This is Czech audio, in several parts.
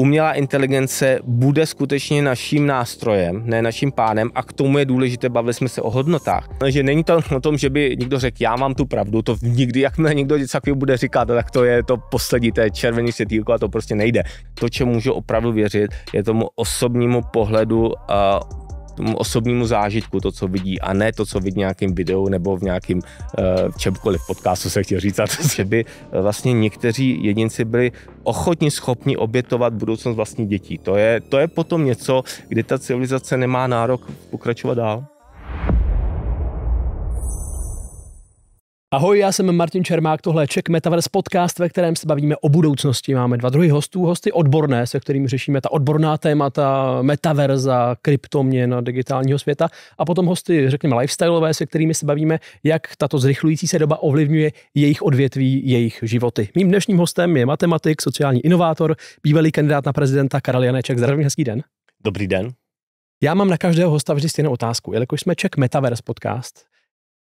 umělá inteligence bude skutečně naším nástrojem, ne naším pánem a k tomu je důležité, bavili jsme se o hodnotách. Takže není to o tom, že by někdo řekl, já mám tu pravdu, to nikdy, jakmile někdo něco takového bude říkat, tak to je to poslední, to je červený světýlko a to prostě nejde. To, čemu můžu opravdu věřit, je tomu osobnímu pohledu tomu osobnímu zážitku, to, co vidí, a ne to, co vidí v nějakém videu nebo v nějakém uh, eh, čemkoliv podcastu, se chtěl říct, a to, že by eh, vlastně někteří jedinci byli ochotni schopni obětovat budoucnost vlastní dětí. To je, to je potom něco, kdy ta civilizace nemá nárok pokračovat dál. Ahoj, já jsem Martin Čermák, tohle je Czech Metaverse podcast, ve kterém se bavíme o budoucnosti. Máme dva druhy hostů, hosty odborné, se kterými řešíme ta odborná témata, metaverza, kryptoměna, digitálního světa a potom hosty, řekněme, lifestyleové, se kterými se bavíme, jak tato zrychlující se doba ovlivňuje jejich odvětví, jejich životy. Mým dnešním hostem je matematik, sociální inovátor, bývalý kandidát na prezidenta Karel Janeček. Zdravím, hezký den. Dobrý den. Já mám na každého hosta vždy stejnou otázku. Jelikož jsme Czech Metaverse podcast,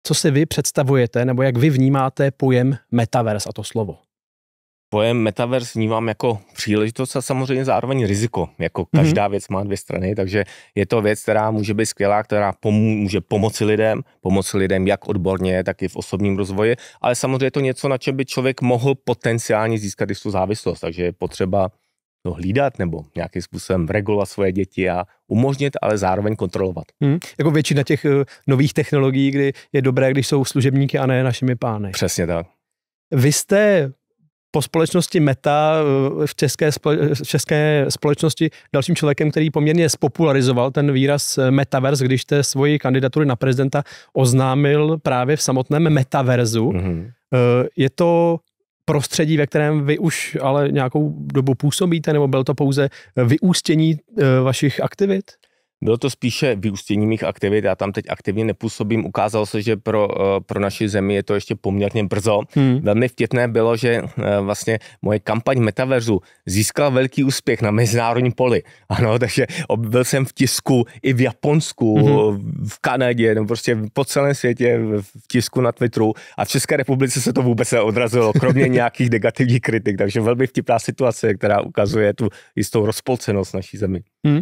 co si vy představujete, nebo jak vy vnímáte pojem metavers a to slovo? Pojem metavers vnímám jako příležitost a samozřejmě zároveň riziko. Jako každá mm-hmm. věc má dvě strany, takže je to věc, která může být skvělá, která pomů- může pomoci lidem, pomoci lidem jak odborně, tak i v osobním rozvoji, ale samozřejmě je to něco, na čem by člověk mohl potenciálně získat jistou závislost, takže je potřeba to hlídat nebo nějakým způsobem regulovat svoje děti a umožnit, ale zároveň kontrolovat. Hmm, jako většina těch eh, nových technologií, kdy je dobré, když jsou služebníky a ne našimi pány. Přesně tak. Vy jste po společnosti Meta eh, v české, v české společnosti dalším člověkem, který poměrně spopularizoval ten výraz eh, metaverse, když jste svoji kandidaturu na prezidenta oznámil právě v samotném metaverzu. Mm-hmm. Je to prostředí, ve kterém vy už ale nějakou dobu působíte, nebo byl to pouze vyústění eh, vašich aktivit? Bylo to spíše vyústění mých aktivit, já tam teď aktivně nepůsobím. Ukázalo se, že pro, eh, pro naši zemi je to ještě poměrně brzo. Hmm. Velmi vtětné bylo, že eh, vlastně moje kampaň Metaverzu získala velký úspěch na mezinárodním poli. Ano, takže byl jsem v tisku i v Japonsku, hmm. v Kanadě, no prostě po celém světě v tisku na Twitteru a v České republice se to vůbec neodrazilo, kromě nějakých negativních kritik. Takže velmi vtipná situace, která ukazuje tu jistou rozpolcenost naší zemi. Hmm.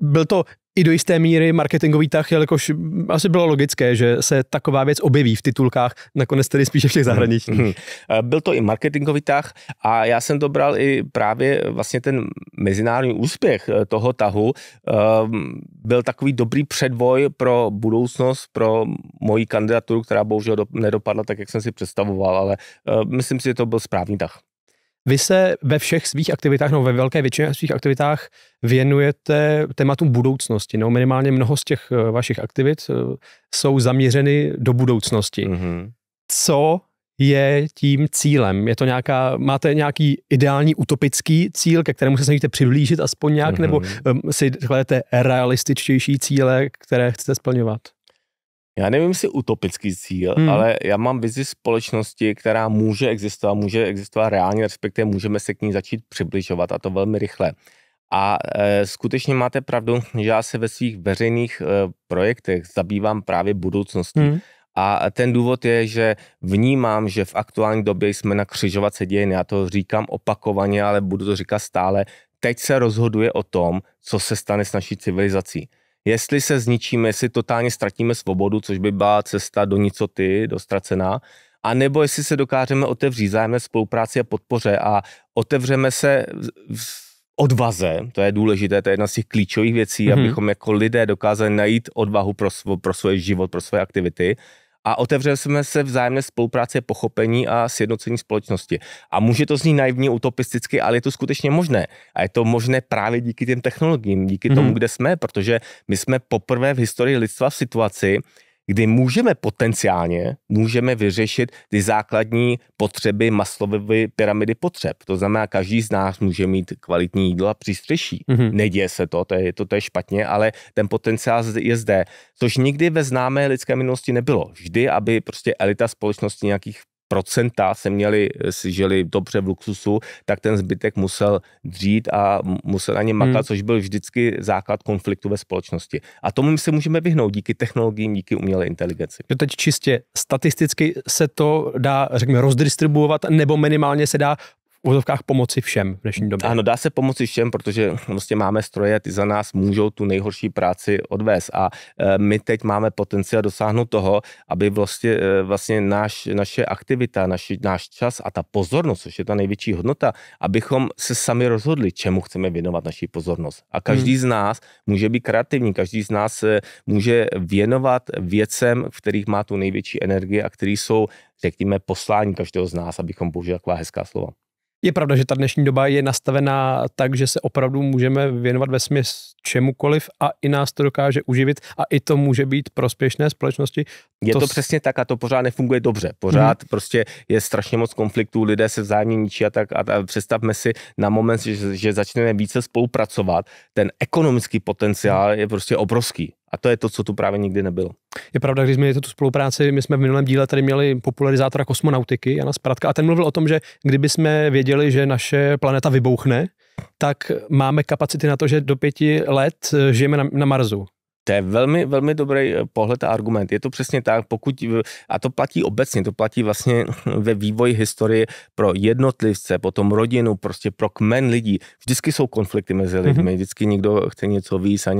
Byl to i do jisté míry marketingový tah, jelikož asi bylo logické, že se taková věc objeví v titulkách, nakonec tedy spíše všech hmm. zahraničních. Hmm. Eh, byl to i marketingový tah a já jsem dobral i právě vlastně ten mezinárodní úspěch eh, toho tahu. Ehm, byl takový dobrý předvoj pro budoucnost, pro moji kandidaturu, která bohužel nedopadla tak, jak jsem si představoval, ale eh, myslím si, že to byl správný tah. Vy se ve všech svých aktivitách, no ve velké většině svých aktivitách věnujete tématu budoucnosti. No minimálně mnoho z těch eh, vašich aktivit eh, jsou zaměřeny do budoucnosti. Mm-hmm. Co je tím cílem? Je to nějaká, máte nějaký ideální utopický cíl, ke kterému se snažíte přiblížit aspoň nějak, mm-hmm. nebo um, si hledáte realističtější cíle, které chcete splňovat? já nevím, jestli utopický cíl, hmm. ale já mám vizi společnosti, která může existovat, může existovat reálně, respektive můžeme se k ní začít přibližovat a to velmi rychle. A e, skutečně máte pravdu, že já se ve svých veřejných e, projektech zabývám právě budoucností. Hmm. A ten důvod je, že vnímám, že v aktuální době jsme na křižovatce dějin. Já to říkám opakovaně, ale budu to říkat stále. Teď se rozhoduje o tom, co se stane s naší civilizací jestli se zničíme, jestli totálně ztratíme svobodu, což by byla cesta do nicoty, do ztracená, a nebo jestli se dokážeme otevřít zájemné spolupráci a podpoře a otevřeme se v odvaze, to je důležité, to je jedna z těch klíčových věcí, mm-hmm. abychom jako lidé dokázali najít odvahu pro, svo, pro svůj život, pro svoje aktivity a otevřeli jsme se vzájemné spolupráce, pochopení a sjednocení společnosti. A může to znít naivně, utopisticky, ale je to skutečně možné. A je to možné právě díky těm technologiím, díky hmm tomu, mhm. kde jsme, protože my jsme poprvé v historii lidstva v situaci, kdy můžeme potenciálně můžeme vyřešit ty základní potřeby Maslovy pyramidy potřeb. To znamená, každý z nás může mít kvalitní jídlo a přístřeší. Mm-hmm. Neděje se to, to je, to, to je špatně, ale ten potenciál je zde, což nikdy ve známé lidské minulosti nebylo. Vždy, aby prostě elita společnosti nějakých procenta se měli, žili dobře v luxusu, tak ten zbytek musel dřít a musel na ně makat, hmm. což byl vždycky základ konfliktu ve společnosti. A tomu my se můžeme vyhnout díky technologiím, díky umělé inteligenci. To teď čistě statisticky se to dá, řekněme, rozdistribuovat, nebo minimálně se dá úzovkách pomoci všem v dnešní době. Ano, dá se pomoci všem, protože vlastně máme stroje, ty za nás můžou tu nejhorší práci odvést. A e, my teď máme potenciál dosáhnout toho, aby vlastně, e, vlastně náš, naše aktivita, naši, náš čas a ta pozornost, což je ta největší hodnota, abychom se sami rozhodli, čemu chceme věnovat naši pozornost. A každý hmm. z nás může být kreativní, každý z nás může věnovat věcem, v kterých má tu největší energii a který jsou, řekněme, poslání každého z nás, abychom použili taková hezká slova. Je pravda, že ta dnešní doba je nastavená tak, že se opravdu můžeme věnovat ve smyslu čemukoliv a i nás to dokáže uživit a i to může být prospěšné společnosti. Je to, to s... přesně tak a to pořád nefunguje dobře. Pořád hmm. prostě je strašně moc konfliktů, lidé se vzájemně ničí a tak a, a představme si na moment, že, že začneme více spolupracovat, ten ekonomický potenciál je prostě obrovský. A to je to, co tu právě nikdy nebylo. Je pravda, když jsme tu spolupráci, my jsme v minulém díle tady měli popularizátora kosmonautiky Jana Spratka a ten mluvil o tom, že kdyby jsme věděli, že naše planeta vybouchne, tak máme kapacity na to, že do pěti let žijeme na, na Marsu. To je velmi, velmi dobrý eh, pohled a argument. Je to přesně tak, pokud, a to platí obecně, to platí vlastně ve vývoji historie pro jednotlivce, potom rodinu, prostě pro kmen lidí. Vždycky jsou konflikty mezi mhm. lidmi, mm-hmm. vždycky někdo chce něco víc a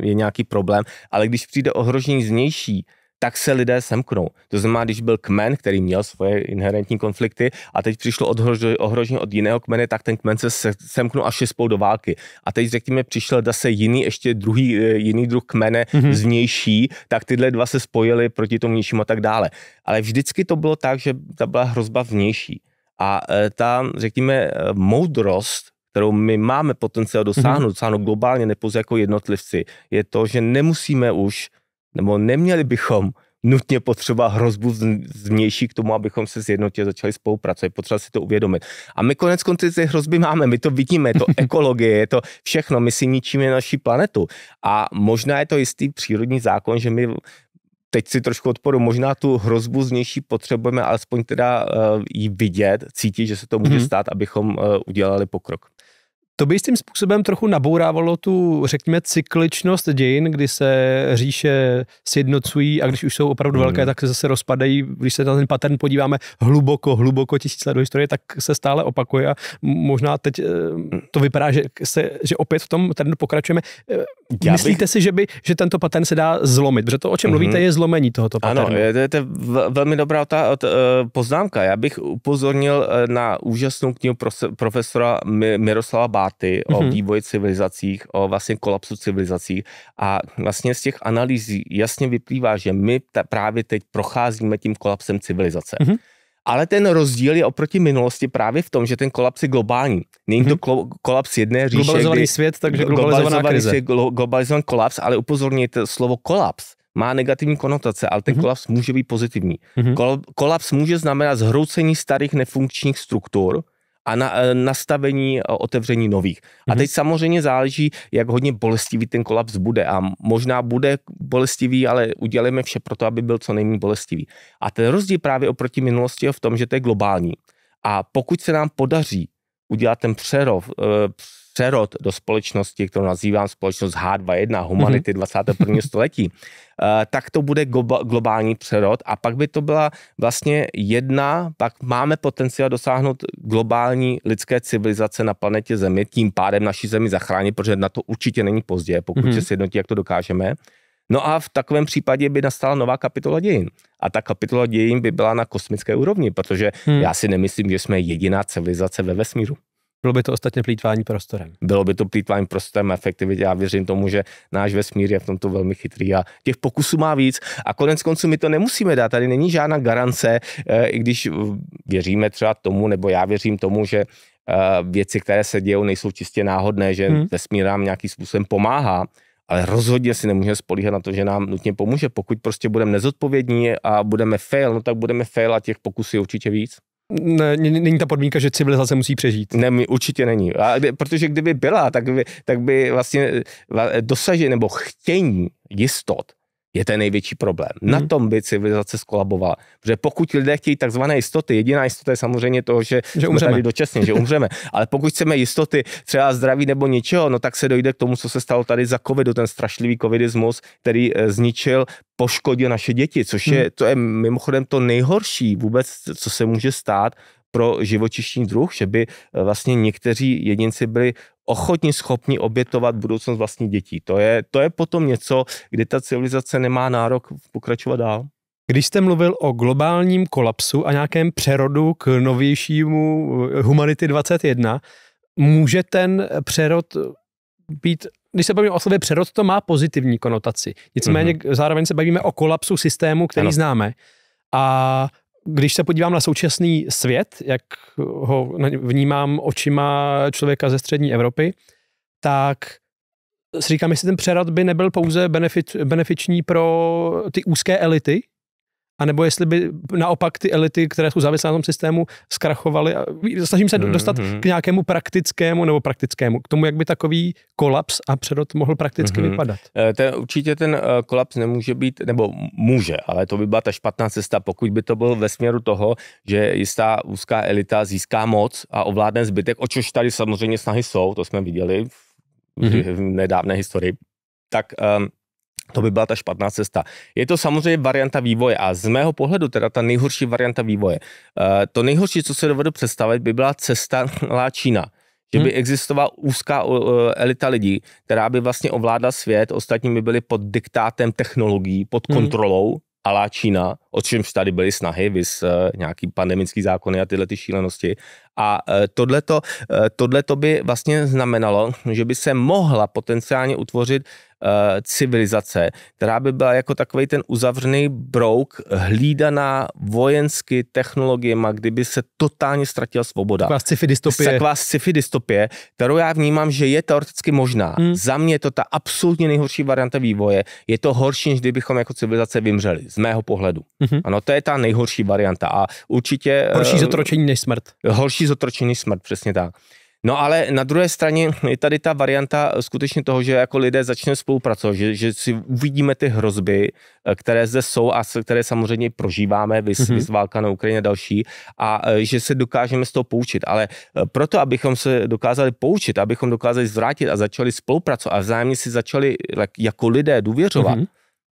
je nějaký problém, ale když přijde ohrožení znější, tak se lidé semknou. To znamená, když byl kmen, který měl svoje inherentní konflikty a teď přišlo ohrožení od jiného kmene, tak ten kmen se semknul až je spolu do války. A teď řekněme, přišel zase jiný, ještě druhý, eh, jiný druh kmene mm-hmm. znější, tak tyhle dva se spojily proti tomu ničím a tak dále. Ale vždycky to bylo tak, že ta byla hrozba vnější. A eh, ta, řekněme, eh, moudrost kterou my máme potenciál dosáhnout, mm-hmm. dosáhnout globálně, nepouze jako jednotlivci, je to, že nemusíme už nebo neměli bychom nutně potřeba hrozbu zvnější k tomu, abychom se zjednotili, začali spolupracovat. Potřeba si to uvědomit. A my konec konců ty hrozby máme, my to vidíme, je to ekologie, je to všechno, my si ničíme naši planetu. A možná je to jistý přírodní zákon, že my teď si trošku odporu, možná tu hrozbu znější potřebujeme alespoň teda uh, eh, ji vidět, cítit, že se to může mm-hmm. stát, abychom uh, udělali pokrok. To by jistým způsobem trochu nabourávalo tu, řekněme, cykličnost dějin, kdy se říše sjednocují a když už jsou opravdu hmm. velké, tak se zase rozpadají. Když se na ten pattern podíváme hluboko, hluboko tisíc let do historie, tak se stále opakuje a možná teď eh, hmm. to vypadá, že, se, že opět v tom trendu pokračujeme. Eh, Já Myslíte bych... si, že, by, že tento pattern se dá zlomit? Protože to, o čem mm mluvíte, mhm. je zlomení tohoto patternu. Ano, je, to je, to velmi dobrá ta, ta, eh, poznámka. Já bych upozornil na úžasnou knihu profesora Miroslava Bá státy, mm-hmm. o mhm. vývoji civilizacích, o vlastně kolapsu civilizací. A vlastně z těch analýzí jasně vyplývá, že my ta, právě teď procházíme tím kolapsem civilizace. Mm-hmm. Ale ten rozdíl je oproti minulosti právě v tom, že ten kolaps je globální. Není to mhm. klo- kolaps jedné říše. Globalizovaný kdy, svět, takže globalizovaná krize. Svět, globalizovaný kolaps, ale upozorněte, slovo kolaps má negativní konotace, ale ten mhm. kolaps může být pozitivní. kolaps může znamenat zhroucení starých nefunkčních struktur, a na, eh, nastavení otevření nových. A mhm. teď samozřejmě záleží, jak hodně bolestivý ten kolaps bude. A možná bude bolestivý, ale uděláme vše pro to, aby byl co nejméně bolestivý. A ten rozdíl právě oproti minulosti je v tom, že to je globální. A pokud se nám podaří udělat ten přerov, eh, přerod do společnosti, kterou nazývám společnost H21, humanity mm-hmm. 21. století, eh, tak to bude globální přerod a pak by to byla vlastně jedna, pak máme potenciál dosáhnout globální lidské civilizace na planetě Zemi, tím pádem naší Zemi zachránit, protože na to určitě není pozdě, pokud mm-hmm. se sjednotí, jak to dokážeme. No a v takovém případě by nastala nová kapitola dějin. A ta kapitola dějin by byla na kosmické úrovni, protože hmm. já si nemyslím, že jsme jediná civilizace ve vesmíru. Bylo by to ostatně plítvání prostorem. Bylo by to plítvání prostorem efektivitě. Já věřím tomu, že náš vesmír je v tomto velmi chytrý a těch pokusů má víc. A konec konců my to nemusíme dát. Tady není žádná garance, eh, i když eh, věříme třeba tomu, nebo já věřím tomu, že eh, věci, které se dějou, nejsou čistě náhodné, že hmm. vesmír nám nějakým způsobem pomáhá, ale rozhodně si nemůžeme spolíhat na to, že nám nutně pomůže. Pokud prostě budeme nezodpovědní a budeme fail, no tak budeme fail a těch pokusů je určitě víc ne, není ta podmínka, že civilizace musí přežít. Ne, určitě není. A, protože kdyby byla, tak by, tak by vlastně eh, dosažení nebo chtění jistot je ten největší problém. Hmm. Na tom by civilizace skolabovala. Protože pokud lidé chtějí takzvané jistoty, jediná jistota je samozřejmě to, že, že umřeme. tady dočasně, že umřeme. Ale pokud chceme jistoty třeba zdraví nebo něčeho, no tak se dojde k tomu, co se stalo tady za covidu, ten strašlivý covidismus, který eh, zničil, poškodil naše děti, což je, mhm. to je mimochodem to nejhorší vůbec, co se může stát pro živočišní druh, že by eh, vlastně někteří jedinci byli ochotni, schopni obětovat budoucnost vlastních dětí. To je, to je potom něco, kde ta civilizace nemá nárok pokračovat dál. Když jste mluvil o globálním kolapsu a nějakém přerodu k novějšímu eh, Humanity 21, může ten přerod být když se bavíme o slově přerod, to má pozitivní konotaci. Nicméně mm-hmm. zároveň se bavíme o kolapsu systému, který ano. známe. A když se podívám na současný svět, jak ho vnímám očima člověka ze střední Evropy, tak si říkám, jestli ten přerad by nebyl pouze benefit, benefiční pro ty úzké elity, a nebo jestli by naopak ty elity, které jsou závislé na tom systému, zkrachovaly. Snažím se mm-hmm. dostat mhm. k nějakému praktickému nebo praktickému, k tomu, jak by takový kolaps a předot mohl prakticky mm-hmm. vypadat. Eh, ten, určitě ten eh, kolaps nemůže být, nebo může, ale to by byla ta špatná cesta, pokud by to byl ve směru toho, že jistá úzká elita získá moc a ovládne zbytek, o což tady samozřejmě snahy jsou, to jsme viděli v mm-hmm. nedávné historii, tak um, to by byla ta špatná cesta. Je to samozřejmě varianta vývoje a z mého pohledu teda ta nejhorší varianta vývoje. Eh, to nejhorší, co se dovedu představit, by byla cesta Čína. Že hmm. by existovala úzká eh, elita lidí, která by vlastně ovládla svět, ostatní by byli pod diktátem technologií, pod hmm. kontrolou, a alá Čína, o čemž tady byly snahy, vys eh, nějaký pandemický zákony a tyhle ty šílenosti. A tohleto, tohleto by vlastně znamenalo, že by se mohla potenciálně utvořit Eh, civilizace, která by byla jako takový ten uzavřený brouk, hlídaná vojensky technologiema, kdyby se totálně ztratila svoboda. Taková sci-fi dystopie. Taková sci-fi dystopie, kterou já vnímám, že je teoreticky možná. Hmm. Za mě je to ta absolutně nejhorší varianta vývoje. Je to horší, než kdybychom jako civilizace vymřeli, z mého pohledu. Hmm. Ano, to je ta nejhorší varianta a určitě... Horší eh, zotročení než smrt. Horší zotročení než smrt, přesně tak. No ale na druhé straně je tady ta varianta eh, skutečně toho, že jako lidé začneme spolupracovat, že, že si uvidíme ty hrozby, eh, které zde jsou a které samozřejmě prožíváme, vys, mm-hmm. vys válka na Ukrajině a další, a eh, že se dokážeme z toho poučit. Ale proto, abychom se dokázali poučit, abychom dokázali zvrátit a začali spolupracovat a vzájemně si začali jako lidé důvěřovat, mm-hmm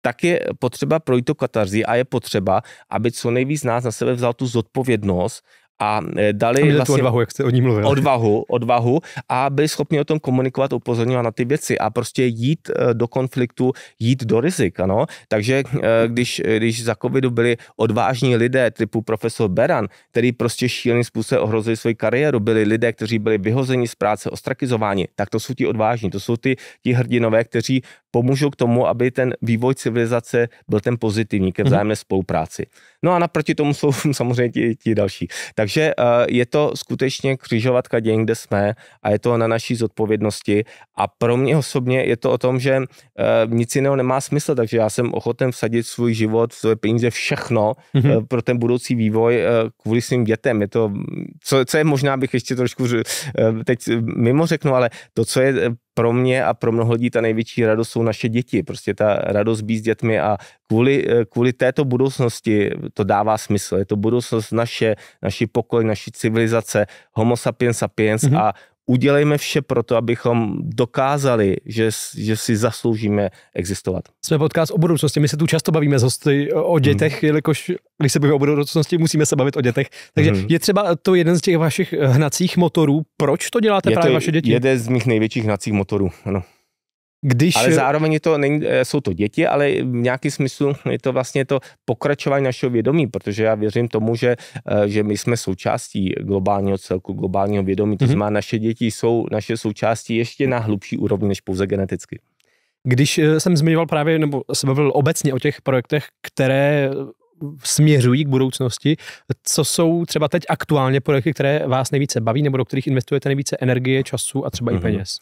tak je potřeba projít to katarzí a je potřeba, aby co nejvíc nás na sebe vzal tu zodpovědnost a e, dali a vlastně tu odvahu, jak jste o ní mluvil. Odvahu, odvahu a byli schopni o tom komunikovat, upozorňovat na ty věci a prostě jít e, do konfliktu, jít do rizik, ano. Takže e, když, když za covidu byli odvážní lidé typu profesor Beran, který prostě šíleným způsobem ohrozili svoji kariéru, byli lidé, kteří byli vyhozeni z práce, ostrakizováni, tak to jsou ti odvážní, to jsou ti ti hrdinové, kteří pomůžou k tomu, aby ten vývoj civilizace byl ten pozitivní ke mhm. vzájemné spolupráci. No a naproti tomu jsou samozřejmě ti, ti další. Takže eh, je to skutečně křižovatka dějin, kde jsme a je to na naší zodpovědnosti a pro mě osobně je to o tom, že eh, nic jiného nemá smysl, takže já jsem ochoten vsadit svůj život, svoje peníze, všechno mm-hmm. pro ten budoucí vývoj kvůli svým dětem. Je to, co, co je možná bych ještě trošku teď mimo řeknu, ale to, co je pro mě a pro mnoho lidí ta největší radost jsou naše děti. Prostě ta radost být s dětmi a kvůli, eh, kvůli této budoucnosti to dává smysl. Je to budoucnost naše, naši pokoj, naší civilizace, homo sapiens sapiens mm-hmm. a udělejme vše pro to, abychom dokázali, že, že si zasloužíme existovat. Jsme podcast o budoucnosti, my se tu často bavíme s hosty o mhm. dětech, hmm. jelikož když se bavíme o budoucnosti, musíme se bavit o dětech. Takže hmm. je třeba to jeden z těch vašich hnacích motorů, proč to děláte je právě to vaše děti? Jeden z mých největších hnacích motorů, ano. Když... Ale zároveň to není, eh, jsou to děti, ale v nějaký smyslu je to vlastně to pokračování našeho vědomí, protože já věřím tomu, že, eh, že my jsme součástí globálního celku, globálního vědomí, to mhm. znamená, naše děti jsou naše součástí ještě na hlubší úrovni než pouze geneticky. Když eh, jsem zmiňoval právě, nebo jsem mluvil obecně o těch projektech, které směřují k budoucnosti. Co jsou třeba teď aktuálně projekty, které vás nejvíce baví, nebo do kterých investujete nejvíce energie, času a třeba mm-hmm. i mhm. peněz?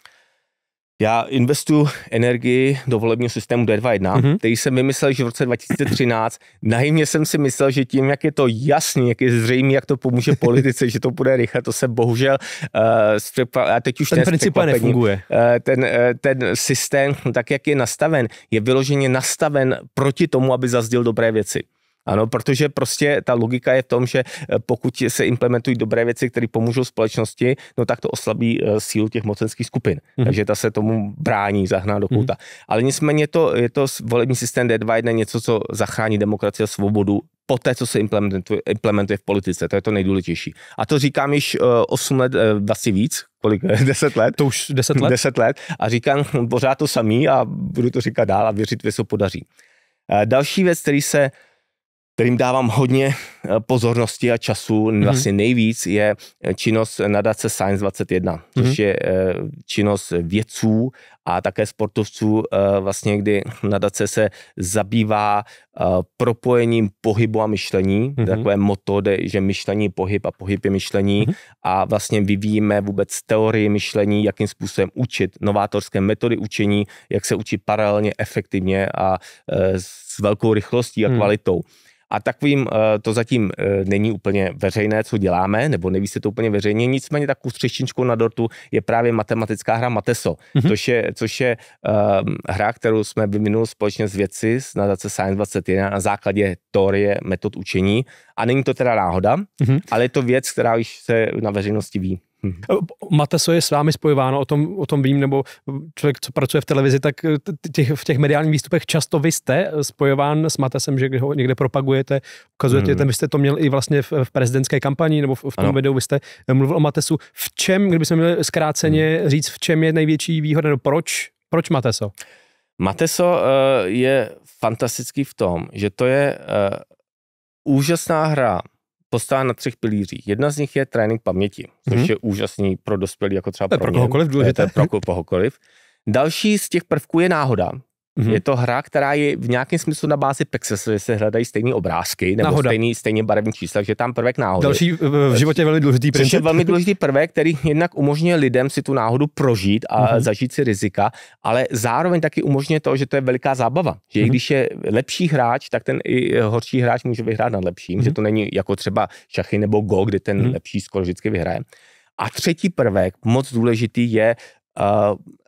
Já investuju energii do volebního systému D21, mm-hmm. který jsem vymyslel, že v roce 2013 Najímně jsem si myslel, že tím, jak je to jasný, jak je zřejmý, jak to pomůže politice, že to bude rychle, to se bohužel uh, eh, střepa, a teď už ten ne, princip nefunguje. Uh, eh, ten, uh, ten systém, tak jak je nastaven, je vyloženě nastaven proti tomu, aby zazděl dobré věci. Ano, protože prostě ta logika je v tom, že eh, pokud se implementují dobré věci, které pomůžou společnosti, no tak to oslabí eh, sílu těch mocenských skupin. Mm-hmm. Takže ta se tomu brání, zahná do kouta. Mm-hmm. Ale nicméně to, je to volební systém D2 je něco, co zachrání demokracii a svobodu po té, co se implementuje, implementuje v politice. To je to nejdůležitější. A to říkám již 8 eh, let, asi víc, kolik, 10 let. To už 10 let? 10 let. A říkám hm, pořád to samý a budu to říkat dál a věřit, že se podaří. Další věc, který se kterým dávám hodně eh, pozornosti a času, mm-hmm. vlastně nejvíc, je eh, činnost nadace Science 21, mhm. což mm-hmm. je eh, činnost vědců a také sportovců, vlastně kdy nadace se zabývá propojením pohybu a myšlení, mm-hmm. takové moto, že myšlení pohyb a pohyb je myšlení mm-hmm. a vlastně vyvíjíme vůbec teorii myšlení, jakým způsobem učit, novátorské metody učení, jak se učit paralelně, efektivně a s velkou rychlostí a hmm. kvalitou. Mm-hmm a takovým eh, to zatím eh, není úplně veřejné, co děláme, nebo neví se to úplně veřejně, nicméně takovou střeštinčkou na dortu je právě matematická hra Mateso, mm-hmm. což je, což je um, hra, kterou jsme vyvinuli společně s vědci z nadace Science 21 na základě teorie metod učení a není to teda náhoda, mm-hmm. ale je to věc, která už se na veřejnosti ví. Hmm. Eh, Mateso je s vámi spojováno, o tom, o tom vím, nebo člověk, co pracuje v televizi, tak eh, těch, v těch mediálních výstupech často vy jste eh, spojován s Matesem, že ho někde propagujete, ukazujete, hmm. ten, vy jste to měl i vlastně v, v prezidentské kampani, nebo v, v tom ano. videu vy jste mluvil o Matesu. V čem, kdybychom měli zkráceně hmm. říct, v čem je největší výhoda, nebo proč, proč Mateso? Mateso uh, je fantastický v tom, že to je uh, úžasná hra, postavena na třech pilířích. Jedna z nich je trénink paměti, což mm-hmm. je úžasný pro dospělý, jako třeba to pro, pro kohokoliv důležité. pro kohokoliv. Další z těch prvků je náhoda, Mm-hmm. Je to hra, která je v nějakém smyslu na bázi Pexesu, že se hledají stejné obrázky nebo Nahoda. stejný, stejně barevní čísla, že tam prvek náhody. Další eh, v životě velmi důležitý princip. je velmi důležitý prvek, který jednak umožňuje lidem si tu náhodu prožít a mm-hmm. zažít si rizika, ale zároveň taky umožňuje to, že to je veliká zábava. Že mm-hmm. když je lepší hráč, tak ten i eh, horší hráč může vyhrát nad lepším, mm-hmm. že mhm. to není jako třeba šachy nebo go, kdy ten mm-hmm. lepší skoro vždycky vyhraje. A třetí prvek, moc důležitý, je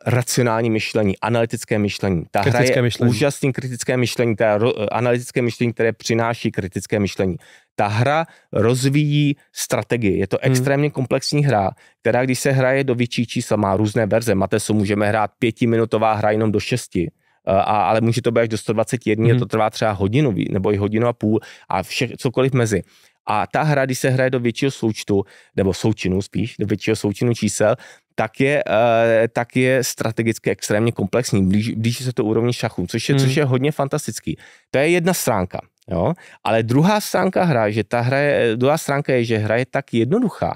racionální myšlení, analytické myšlení. Ta kritické hra je myšlení. úžasný kritické myšlení, ta ro, analytické myšlení, které přináší kritické myšlení. Ta hra rozvíjí strategii. Je to hmm. extrémně hmm. komplexní hra, která, když se hraje do větší čísla, má různé verze. Matesu můžeme hrát pětiminutová hra jenom do šesti. A, ale může to být až do 121, hmm. to trvá třeba hodinu nebo i hodinu a půl a vše, cokoliv mezi. A ta hra, když se hraje do většího součtu, nebo součinu spíš, do většího součinu čísel, tak je, eh, tak je strategicky extrémně komplexní, blíží, blíží se to úrovni šachu, což je, hmm. což je hodně fantastický. To je jedna stránka. Jo? Ale druhá stránka hra, že ta hra je, druhá stránka je, že hra je tak jednoduchá,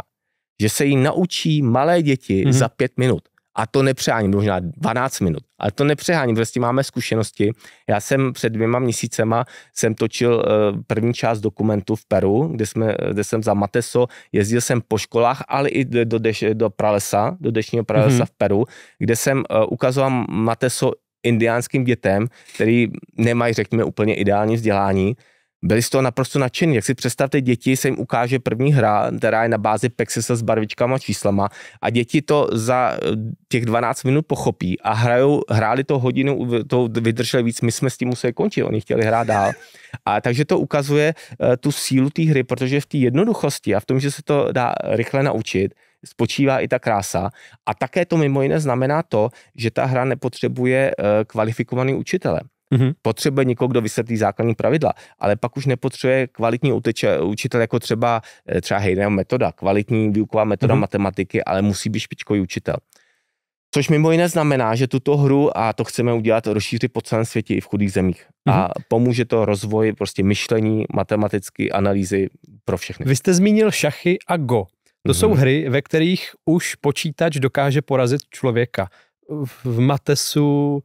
že se ji naučí malé děti hmm. za pět minut. A to nepřeháním, možná 12 minut, ale to nepřeháním, prostě máme zkušenosti. Já jsem před dvěma měsícema jsem točil eh, první část dokumentu v Peru, kde, jsme, eh, kde jsem za Mateso, jezdil jsem po školách, ale i do, deš, do pralesa, do dešního pralesa mm-hmm. v Peru, kde jsem eh, ukazoval Mateso indiánským dětem, který nemají, řekněme, úplně ideální vzdělání, byli z toho naprosto nadšení. Jak si představte, děti se jim ukáže první hra, která je na bázi Pexisa s barvičkama číslama a děti to za eh, těch 12 minut pochopí a hrajou, hráli to hodinu, to vydrželi víc, my jsme s tím museli končit, oni chtěli hrát dál. A takže to ukazuje eh, tu sílu té hry, protože v té jednoduchosti a v tom, že se to dá rychle naučit, spočívá i ta krása. A také to mimo jiné znamená to, že ta hra nepotřebuje eh, kvalifikovaný učitele. Mm-hmm. Potřebuje někoho, kdo vysvětlí základní pravidla, ale pak už nepotřebuje kvalitní uteče, učitel, jako třeba, eh, třeba Haydenova metoda, kvalitní výuková metoda mm-hmm. matematiky, ale musí být špičkový učitel. Což mimo jiné znamená, že tuto hru, a to chceme udělat, rozšířit po celém světě i v chudých zemích. Mm-hmm. A mhm. pomůže to rozvoji prostě myšlení, matematické analýzy pro všechny. Vy jste zmínil šachy a go. To mm-hmm. jsou hry, ve kterých už počítač dokáže porazit člověka. V Matesu,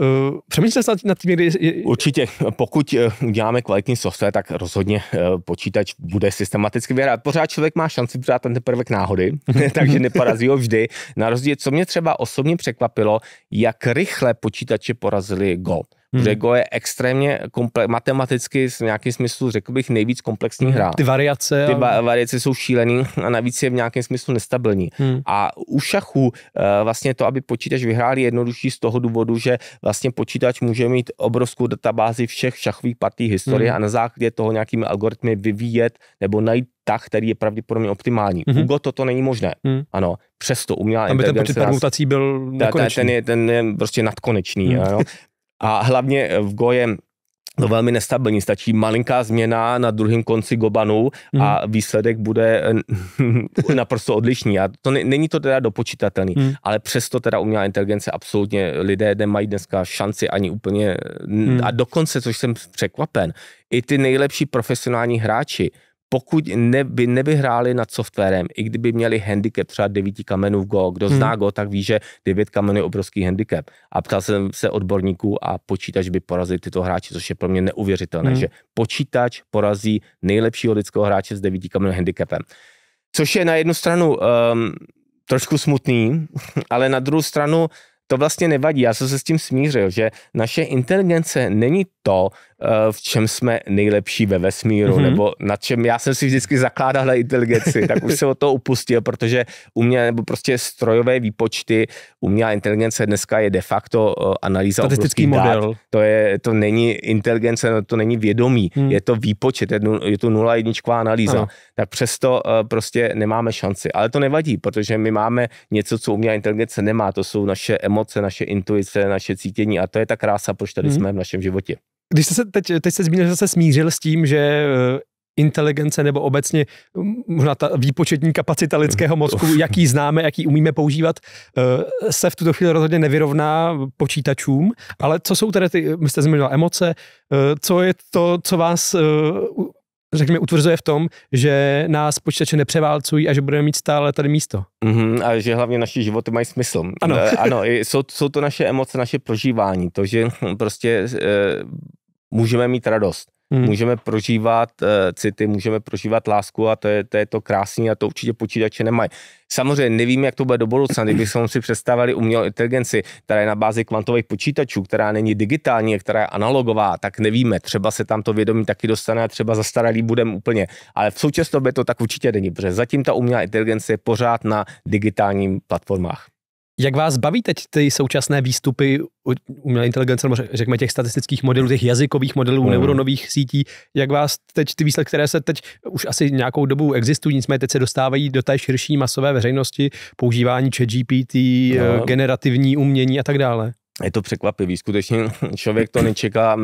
Eh, přemýšlel jste nad tím kdy... Určitě, pokud eh, uděláme kvalitní software, tak rozhodně eh, počítač bude systematicky vyhrát. Pořád člověk má šanci brát ten prvek náhody, takže neporazí ho vždy. Na rozdíl, co mě třeba osobně překvapilo, jak rychle počítače porazili Go. Hmm. go je extrémně komple- matematicky, v nějakém smyslu, řekl bych, nejvíc komplexní hmm. hra. Ty variace. Ty ba- variace jsou šílený a navíc je v nějakém smyslu nestabilní. Hmm. A u šachu eh, vlastně to, aby počítač vyhrál, je jednodušší z toho důvodu, že vlastně počítač může mít obrovskou databázi všech šachových partí historie hmm. a na základě toho nějakými algoritmy vyvíjet nebo najít tah, který je pravděpodobně optimální. Mm-hmm. Ugo toto není možné. Mm. Ano, přesto uměla Aby ten počet permutací byl nekonečný. Ten, ten, je, ten je prostě nadkonečný. Mm. Ano. A hlavně eh, v je to velmi nestabilní. Stačí malinká změna na druhém konci Gobanu a mm. výsledek bude eh, naprosto odlišný. A to ne, není to teda dopočítatelný, mm. ale přesto teda umělá inteligence absolutně lidé nemají dneska šanci ani úplně. Mm. A dokonce, což jsem překvapen, i ty nejlepší profesionální hráči pokud ne, by nevyhráli nad softwarem, i kdyby měli handicap třeba 9 kamenů v Go, kdo hmm. zná Go, tak ví, že 9 kamenů je obrovský handicap. A ptal jsem se odborníků a počítač by porazil tyto hráče, což je pro mě neuvěřitelné, hmm. že počítač porazí nejlepšího lidského hráče s 9 kamenů handicapem. Což je na jednu stranu um, trošku smutný, ale na druhou stranu to vlastně nevadí. Já jsem se s tím smířil, že naše inteligence není to, Eh, v čem jsme nejlepší ve vesmíru, mm-hmm. nebo na čem já jsem si vždycky zakládal inteligenci, tak už se o to upustil, protože u mě nebo prostě strojové výpočty, umělá inteligence dneska je de facto eh, analýza statistický model. Dát. To, je, to není inteligence, no to není vědomí, mm. je to výpočet, je, je to nula jedničková analýza. Ano. Tak přesto eh, prostě nemáme šanci. Ale to nevadí, protože my máme něco, co umělá inteligence nemá, to jsou naše emoce, naše intuice, naše cítění a to je ta krása, proč tady hmm. jsme v našem životě. Když jste se teď, teď se zmínil, že se smířil s tím, že eh, inteligence nebo obecně hm, možná ta výpočetní kapacita lidského mozku, jaký známe, jaký umíme používat, eh, se v tuto chvíli rozhodně nevyrovná počítačům, ale co jsou tedy ty, my jste zmínil, emoce, eh, co je to, co vás řekněme, utvrzuje v tom, že nás počítače nepřeválcují a že budeme mít stále tady místo. Mm-hmm, a že hlavně naše životy mají smysl. Ano. ano, jsou, jsou to naše emoce, naše prožívání. To, že prostě můžeme mít radost. Hmm. Můžeme prožívat uh, city, můžeme prožívat lásku a to je to, je to krásné a to určitě počítače nemají. Samozřejmě nevím, jak to bude do budoucna, kdybychom si představili umělou inteligenci, která je na bázi kvantových počítačů, která není digitální, která je analogová, tak nevíme, třeba se tam to vědomí taky dostane a třeba zastaralý budeme úplně. Ale v současné době to tak určitě není, protože zatím ta umělá inteligence je pořád na digitálních platformách. Jak vás baví teď ty současné výstupy umělé inteligence, nebo řekněme těch statistických modelů, těch jazykových modelů, mm. neuronových sítí, jak vás teď ty výsledky, které se teď už asi nějakou dobu existují, nicméně teď se dostávají do té širší masové veřejnosti, používání chat GPT, mm. Eh, no. generativní umění a tak dále? Je to překvapivý, skutečně člověk to nečeká,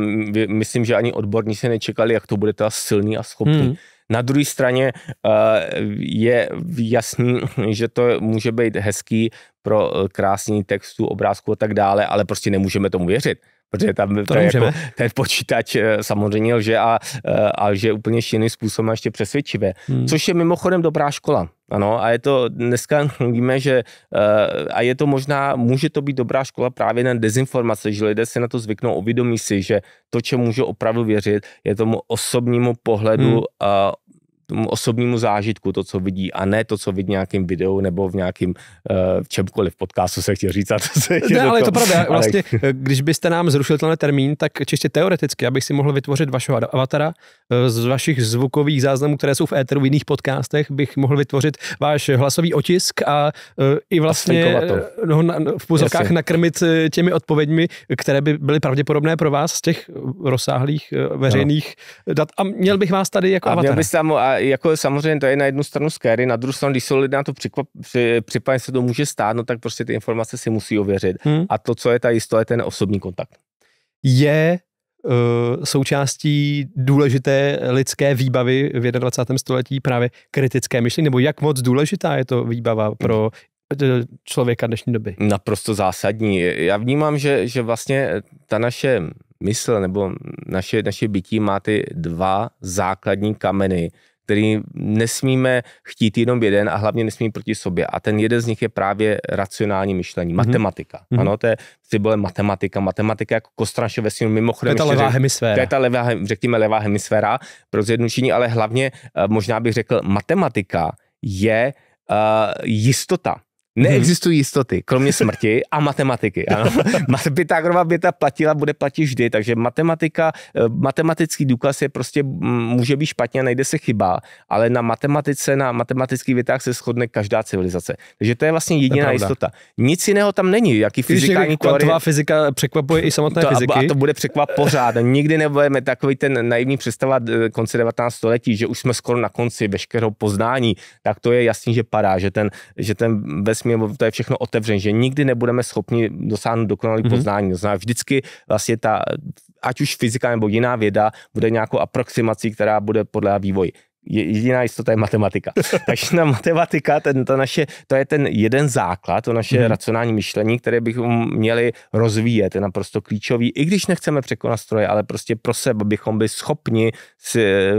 myslím, že ani odborníci nečekali, jak to bude teda silný a schopný. Mm. Na druhé straně eh, je jasný, že to může být hezký pro eh, krásný textu, obrázku a tak dále, ale prostě nemůžeme tomu věřit protože tam to, to jako, ten počítač eh, samozřejmě lže a, eh, a že úplně jiným způsobem ještě přesvědčivě, hmm. což je mimochodem dobrá škola. Ano, a je to, dneska víme, že eh, a je to možná, může to být dobrá škola právě na dezinformace, že lidé se na to zvyknou, uvědomí si, že to, čemu můžu opravdu věřit, je tomu osobnímu pohledu hmm. a tomu osobnímu zážitku, to, co vidí, a ne to, co vidí v nějakém videu nebo v nějakém uh, eh, v čemkoliv podcastu se chtěl říct. A to se ne, ale je to pravda. Vlastně, eh, když byste nám zrušil tenhle termín, tak čistě teoreticky, abych si mohl vytvořit vašeho avatara eh, z vašich zvukových záznamů, které jsou v éteru v jiných podcastech, bych mohl vytvořit váš hlasový otisk a uh, i vlastně a no, na, v pozorkách nakrmit těmi odpověďmi, které by byly pravděpodobné pro vás z těch rozsáhlých veřejných no. dat. A měl bych vás tady jako a avatar. Měl jako samozřejmě to je na jednu stranu scary, na druhou stranu, když jsou lidé na to přikvap, se to může stát, no tak prostě ty informace si musí ověřit. Hmm. A to, co je ta jistota, je ten osobní kontakt. Je eh, součástí důležité lidské výbavy v 21. století právě kritické myšlení, nebo jak moc důležitá je to výbava pro eh, člověka dnešní doby? Naprosto zásadní. Já vnímám, že, že vlastně ta naše mysl nebo naše, naše bytí má ty dva základní kameny, který nesmíme chtít jenom jeden a hlavně nesmí proti sobě. A ten jeden z nich je právě racionální myšlení, mm-hmm. matematika. Mm-hmm. Ano, to je cibule matematika. Matematika jako kostranše ve svým mimochodem. To je ta levá hemisféra. To je ta levá, řekněme, levá hemisféra pro zjednodušení, ale hlavně eh, možná bych řekl, matematika je uh, jistota. Mhm. Neexistují jistoty, kromě smrti a matematiky. Ano. Pythagorova věta platila, bude platit vždy, takže matematika, eh, matematický důkaz je prostě, mm, může být špatně, najde se chyba, ale na matematice, na matematických větách se shodne každá civilizace. Takže to je vlastně jediná je jistota. Nic jiného tam není, jaký fyzikální teorie. fyzika překvapuje i samotné to, fyziky. A to bude překvap pořád. Nikdy nebudeme takový ten naivní představa eh, konce 19. století, že už jsme skoro na konci veškerého poznání, tak to je jasný, že padá, že ten, že ten bez nesmíme, to je všechno otevřené, že nikdy nebudeme schopni dosáhnout dokonalý mm-hmm. poznání. To znamená, vždycky vlastně ta, ať už fyzika nebo jiná věda, bude nějakou aproximací, která bude podle vývoj. jediná jistota je matematika. Takže na matematika, ten, ta naše, to je ten jeden základ, to naše mm. racionální myšlení, které bychom měli rozvíjet, je naprosto klíčový, i když nechceme překonat stroje, ale prostě pro sebe bychom byli schopni si eh,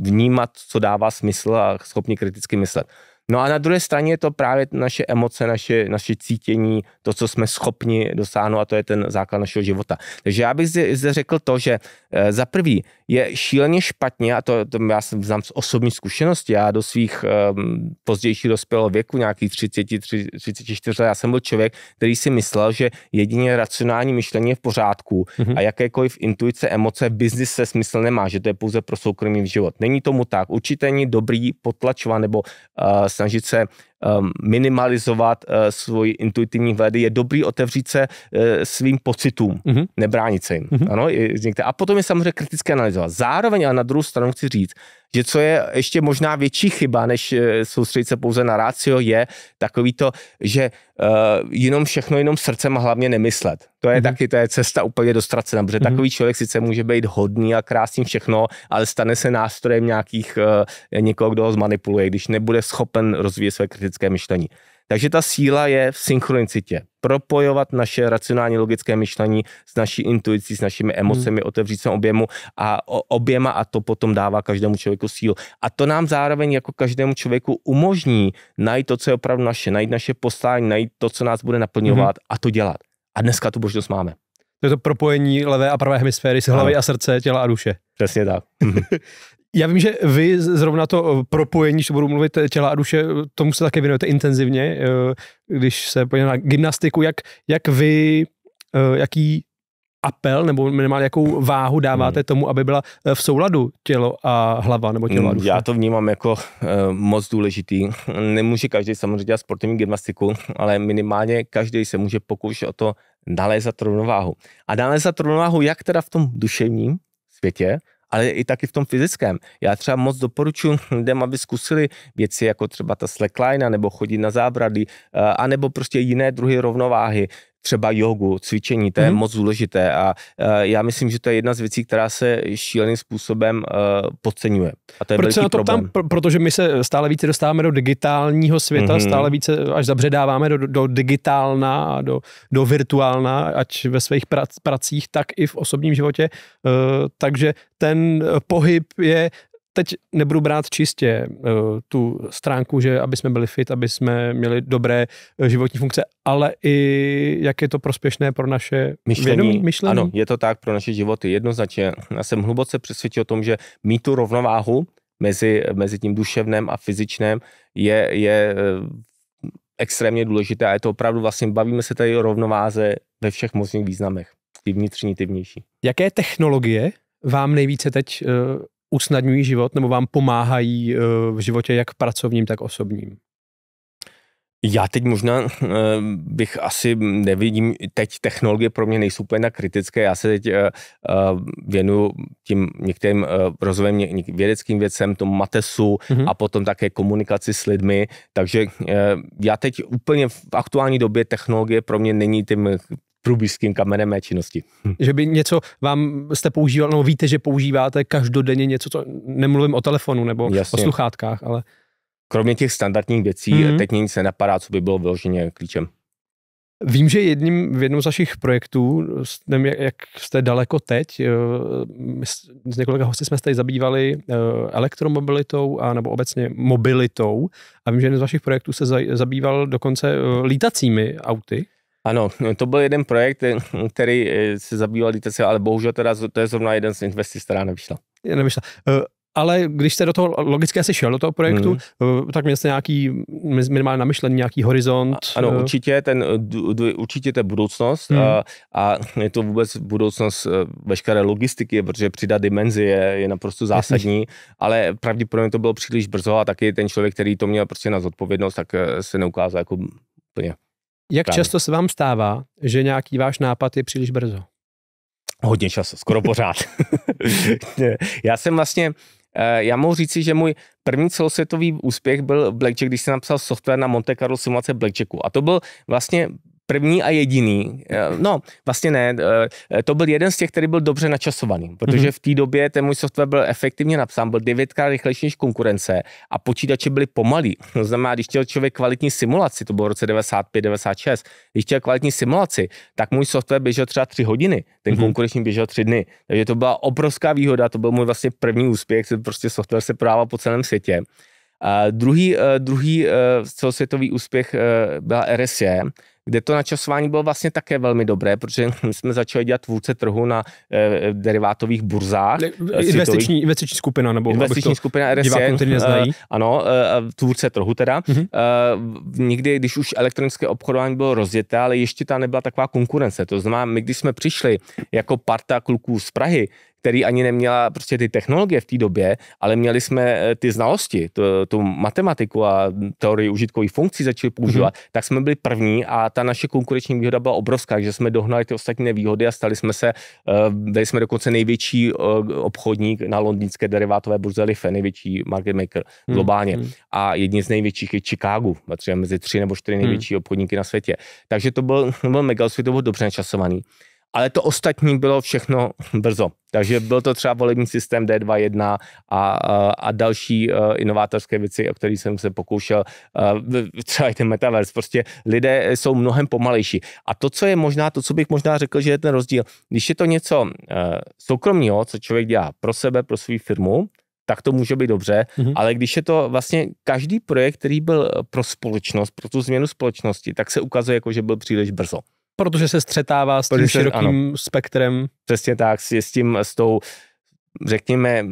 vnímat, co dává smysl a schopni kriticky myslet. No a na druhé straně je to právě naše emoce, naše, naše cítění, to, co jsme schopni dosáhnout a to je ten základ našeho života. Takže já bych zde, zde řekl to, že eh, za prvý je šíleně špatně, a to, to já jsem znám z osobní zkušenosti, já do svých um, pozdějších dospělého věku, nějakých 30, 30, 34 let, já jsem byl člověk, který si myslel, že jedině racionální myšlení je v pořádku mm-hmm. a jakékoliv intuice, emoce, biznis se smysl nemá, že to je pouze pro soukromý život. Není tomu tak. Určitě není dobrý potlačovat nebo uh, snažit se Ehm, minimalizovat eh, svoji intuitivní vedy, je dobrý otevřít se eh, svým pocitům, mm-hmm. nebránit se jim. Mm-hmm. Ano, a potom je samozřejmě kriticky analyzovat. Zároveň a na druhou stranu chci říct, že co je ještě možná větší chyba, než eh, soustředit se pouze na rácio, je takový to, že uh, jenom všechno jenom srdcem a hlavně nemyslet. To je mm-hmm. taky, to je cesta úplně dostracena, protože mm-hmm. takový člověk sice může být hodný a krásný všechno, ale stane se nástrojem nějakých, uh, někoho, kdo ho zmanipuluje, když nebude schopen rozvíjet své kritické myšlení. Takže ta síla je v synchronicitě. Propojovat naše racionální logické myšlení s naší intuicí, s našimi hmm. emocemi, hmm. otevřít se objemu a oběma a to potom dává každému člověku sílu. A to nám zároveň jako každému člověku umožní najít to, co je opravdu naše, najít naše poslání, najít to, co nás bude naplňovat hmm. a to dělat. A dneska tu možnost máme. To je to propojení levé a pravé hemisféry, s hlavy a srdce, těla a duše. Přesně tak. Já vím, že vy zrovna to eh, propojení, že budu mluvit eh, těla a duše, eh, tomu se také věnujete intenzivně, když se podíváme na gymnastiku, jak, jak vy, jaký apel nebo minimálně jakou váhu dáváte hmm. tomu, aby byla v souladu tělo a hlava nebo tělo hmm, a duše? Já to vnímám jako moc důležitý. Nemůže každý samozřejmě dělat sportovní gymnastiku, ale minimálně každý se může pokoušet o to nalézat rovnováhu. A nalézat rovnováhu jak teda v tom duševním světě, ale i taky v tom fyzickém. Já třeba moc doporučuji lidem, aby zkusili věci jako třeba ta slackline, nebo chodit na zábrady, eh, anebo prostě jiné druhy rovnováhy třeba jogu, cvičení, to je mm-hmm. moc důležité a e, já myslím, že to je jedna z věcí, která se šíleným způsobem e, podceňuje. A to je Proč se na to problém. ptám? Protože my se stále více dostáváme do digitálního světa, mm-hmm. stále více až zabředáváme do, do digitálna a do, do virtuálna, ať ve svých prac, pracích, tak i v osobním životě. E, takže ten pohyb je teď nebudu brát čistě eh, tu stránku, že aby jsme byli fit, aby jsme měli dobré eh, životní funkce, ale i jak je to prospěšné pro naše myšlení. Vědomí, myšlení. Ano, je to tak pro naše životy jednoznačně. Já jsem hluboce přesvědčil o tom, že mít tu rovnováhu mezi, mezi tím duševném a fyzičném je, je eh, extrémně důležité a je to opravdu vlastně, bavíme se tady o rovnováze ve všech možných významech, ty vnitřní, ty vnější. Jaké technologie vám nejvíce teď usnadňují život nebo vám pomáhají eh, v životě jak pracovním, tak osobním? Já teď možná eh, bych asi nevidím, teď technologie pro mě nejsou úplně kritické, já se teď eh, věnuju tím některým rozvojem vědeckým věcem, tomu matesu mm-hmm. a potom také komunikaci s lidmi, takže já teď úplně v aktuální době technologie pro mě není tím průbířským kamenem mé činnosti. Hm. Že by něco vám jste používal, no víte, že používáte každodenně něco, co nemluvím o telefonu nebo Jasně. o sluchátkách, ale... Kromě těch standardních věcí, mm-hmm. teď mě nic nenapadá, co by bylo vyloženě klíčem. Vím, že jedním, v jednom z vašich projektů, nevím, jak, jak jste daleko teď, eh, s několika hosty jsme se tady zabývali eh, elektromobilitou a nebo obecně mobilitou a vím, že jeden z vašich projektů se zabýval dokonce eh, lítacími auty. Ano, to byl jeden projekt, který eh, se zabýval DTC, ale bohužel teda to je zrovna jeden z investic, která nevyšla. Je nevyšla. Eh, ale když jste do toho, logicky asi šel do toho projektu, hmm. Eh, tak měl jste nějaký minimálně namyšlený nějaký horizont? Ano, určitě, ten, určitě to budoucnost hmm. a, a je to vůbec budoucnost veškeré logistiky, protože přidat dimenzi je, je naprosto zásadní, Jasný. ale pravděpodobně to bylo příliš brzo a taky ten člověk, který to měl prostě na zodpovědnost, tak se neukázal jako úplně jak Právě. často se vám stává, že nějaký váš nápad je příliš brzo? Hodně času, skoro pořád. já jsem vlastně, eh, já mohu říci, že můj první celosvětový úspěch byl Blackjack, když jsem napsal software na Monte Carlo simulace Blackjacku. A to byl vlastně první a jediný, mhm. eh, no vlastně ne, eh, eh, to byl jeden z těch, který byl dobře načasovaný, protože mhm. v té době ten můj software byl efektivně napsán, byl devětkrát rychlejší než konkurence a počítače byly pomalý. To znamená, když chtěl člověk kvalitní simulaci, to bylo v roce 95, 96, když chtěl kvalitní simulaci, tak můj software běžel třeba tři hodiny, ten mhm. konkurenční běžel tři dny. Takže to byla obrovská výhoda, to byl můj vlastně první úspěch, prostě software se prodával po celém světě. A druhý, druhý celosvětový úspěch byla RSE, kde to načasování bylo vlastně také velmi dobré, protože my jsme začali dělat tvůrce trhu na e, derivátových burzách. Eh, investiční, investiční skupina, nebo investiční skupina RSN. E, který neznají. E, ano, e, tvůrce trhu teda. Mm-hmm. E, někdy, když už elektronické obchodování bylo rozjeté, ale ještě ta nebyla taková konkurence. To znamená, my když jsme přišli jako parta kluků z Prahy, který ani neměla prostě ty technologie v té době, ale měli jsme eh, ty znalosti, tu, tu matematiku a teorii užitkových funkcí začali používat, mm-hmm. tak jsme byli první a ta naše konkurenční výhoda byla obrovská, že jsme dohnali ty ostatní nevýhody a stali jsme se, eh, byli jsme dokonce největší eh, obchodník na londýnské derivátové burze Life, největší market maker mhm, globálně. Mm-hmm. A jedním z největších je Chicago, třeba mezi tři nebo čtyři mhm. největší mm-hmm. obchodníky na světě. Takže to byl, byl mega, to bylo dobře načasovaný ale to ostatní bylo všechno brzo. Takže byl to třeba volební systém D2.1 a, a další e, inovátorské věci, o kterých jsem se pokoušel, e, třeba i ten metaverse. Prostě lidé jsou mnohem pomalejší. A to, co je možná, to, co bych možná řekl, že je ten rozdíl, když je to něco e, soukromního, co člověk dělá pro sebe, pro svou firmu, tak to může být dobře, mm-hmm. ale když je to vlastně každý projekt, který byl pro společnost, pro tu změnu společnosti, tak se ukazuje jako, že byl příliš brzo. Protože se střetává s tím se, širokým ano, spektrem. Přesně tak, s, tím, s tou, řekněme,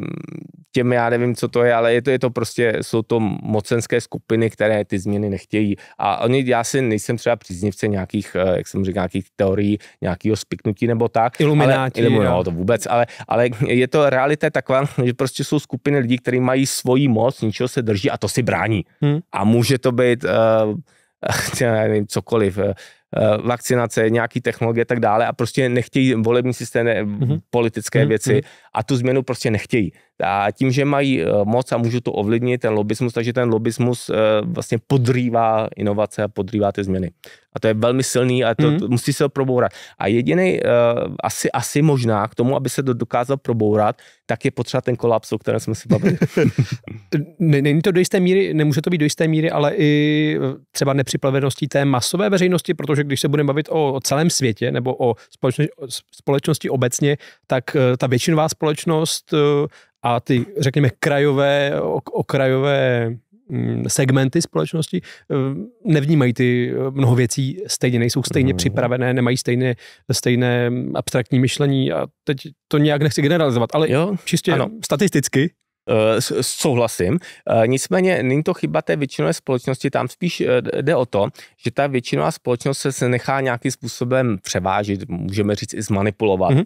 těm, já nevím, co to je, ale je to, je to prostě, jsou to mocenské skupiny, které ty změny nechtějí. A oni, já si nejsem třeba příznivce nějakých, eh, jak jsem řekl, nějakých teorií, nějakého spiknutí nebo tak. Ilumináti. Ale, no, to vůbec, ale, ale je to realita taková, že prostě jsou skupiny lidí, kteří mají svoji moc, ničeho se drží a to si brání. Hmm. A může to být, uh, já nevím, cokoliv, eh, Eh, vakcinace, nějaký technologie a tak dále a prostě nechtějí volební systém mm-hmm. Eh, politické mm-hmm. věci mhm. a tu změnu prostě nechtějí. A tím, že mají eh, moc a můžou to ovlivnit, ten lobismus, takže ten lobismus vlastně podrývá inovace a podrývá ty změny. A to je velmi silný a to, mm-hmm. to musí se probourat. A jediný asi, asi možná k tomu, aby se to dokázal probourat, tak je potřeba ten kolaps, o kterém jsme si bavili. Není to do jisté míry, nemůže to být do jisté míry, ale i třeba nepřipraveností té masové veřejnosti, protože že když se budeme bavit o, o celém světě nebo o společnosti, společnosti obecně, tak eh, ta většinová společnost eh, a ty, řekněme, krajové, okrajové mm, segmenty společnosti eh, nevnímají ty mnoho věcí stejně, nejsou stejně mm. připravené, nemají stejné, stejné mm, abstraktní myšlení a teď to nějak nechci generalizovat, ale jo? čistě ano. statisticky Eh, souhlasím. Eh, nicméně není to chyba té většinové společnosti, tam spíš eh, jde o to, že ta většinová společnost se nechá nějakým způsobem převážit, můžeme říct i zmanipulovat mm-hmm.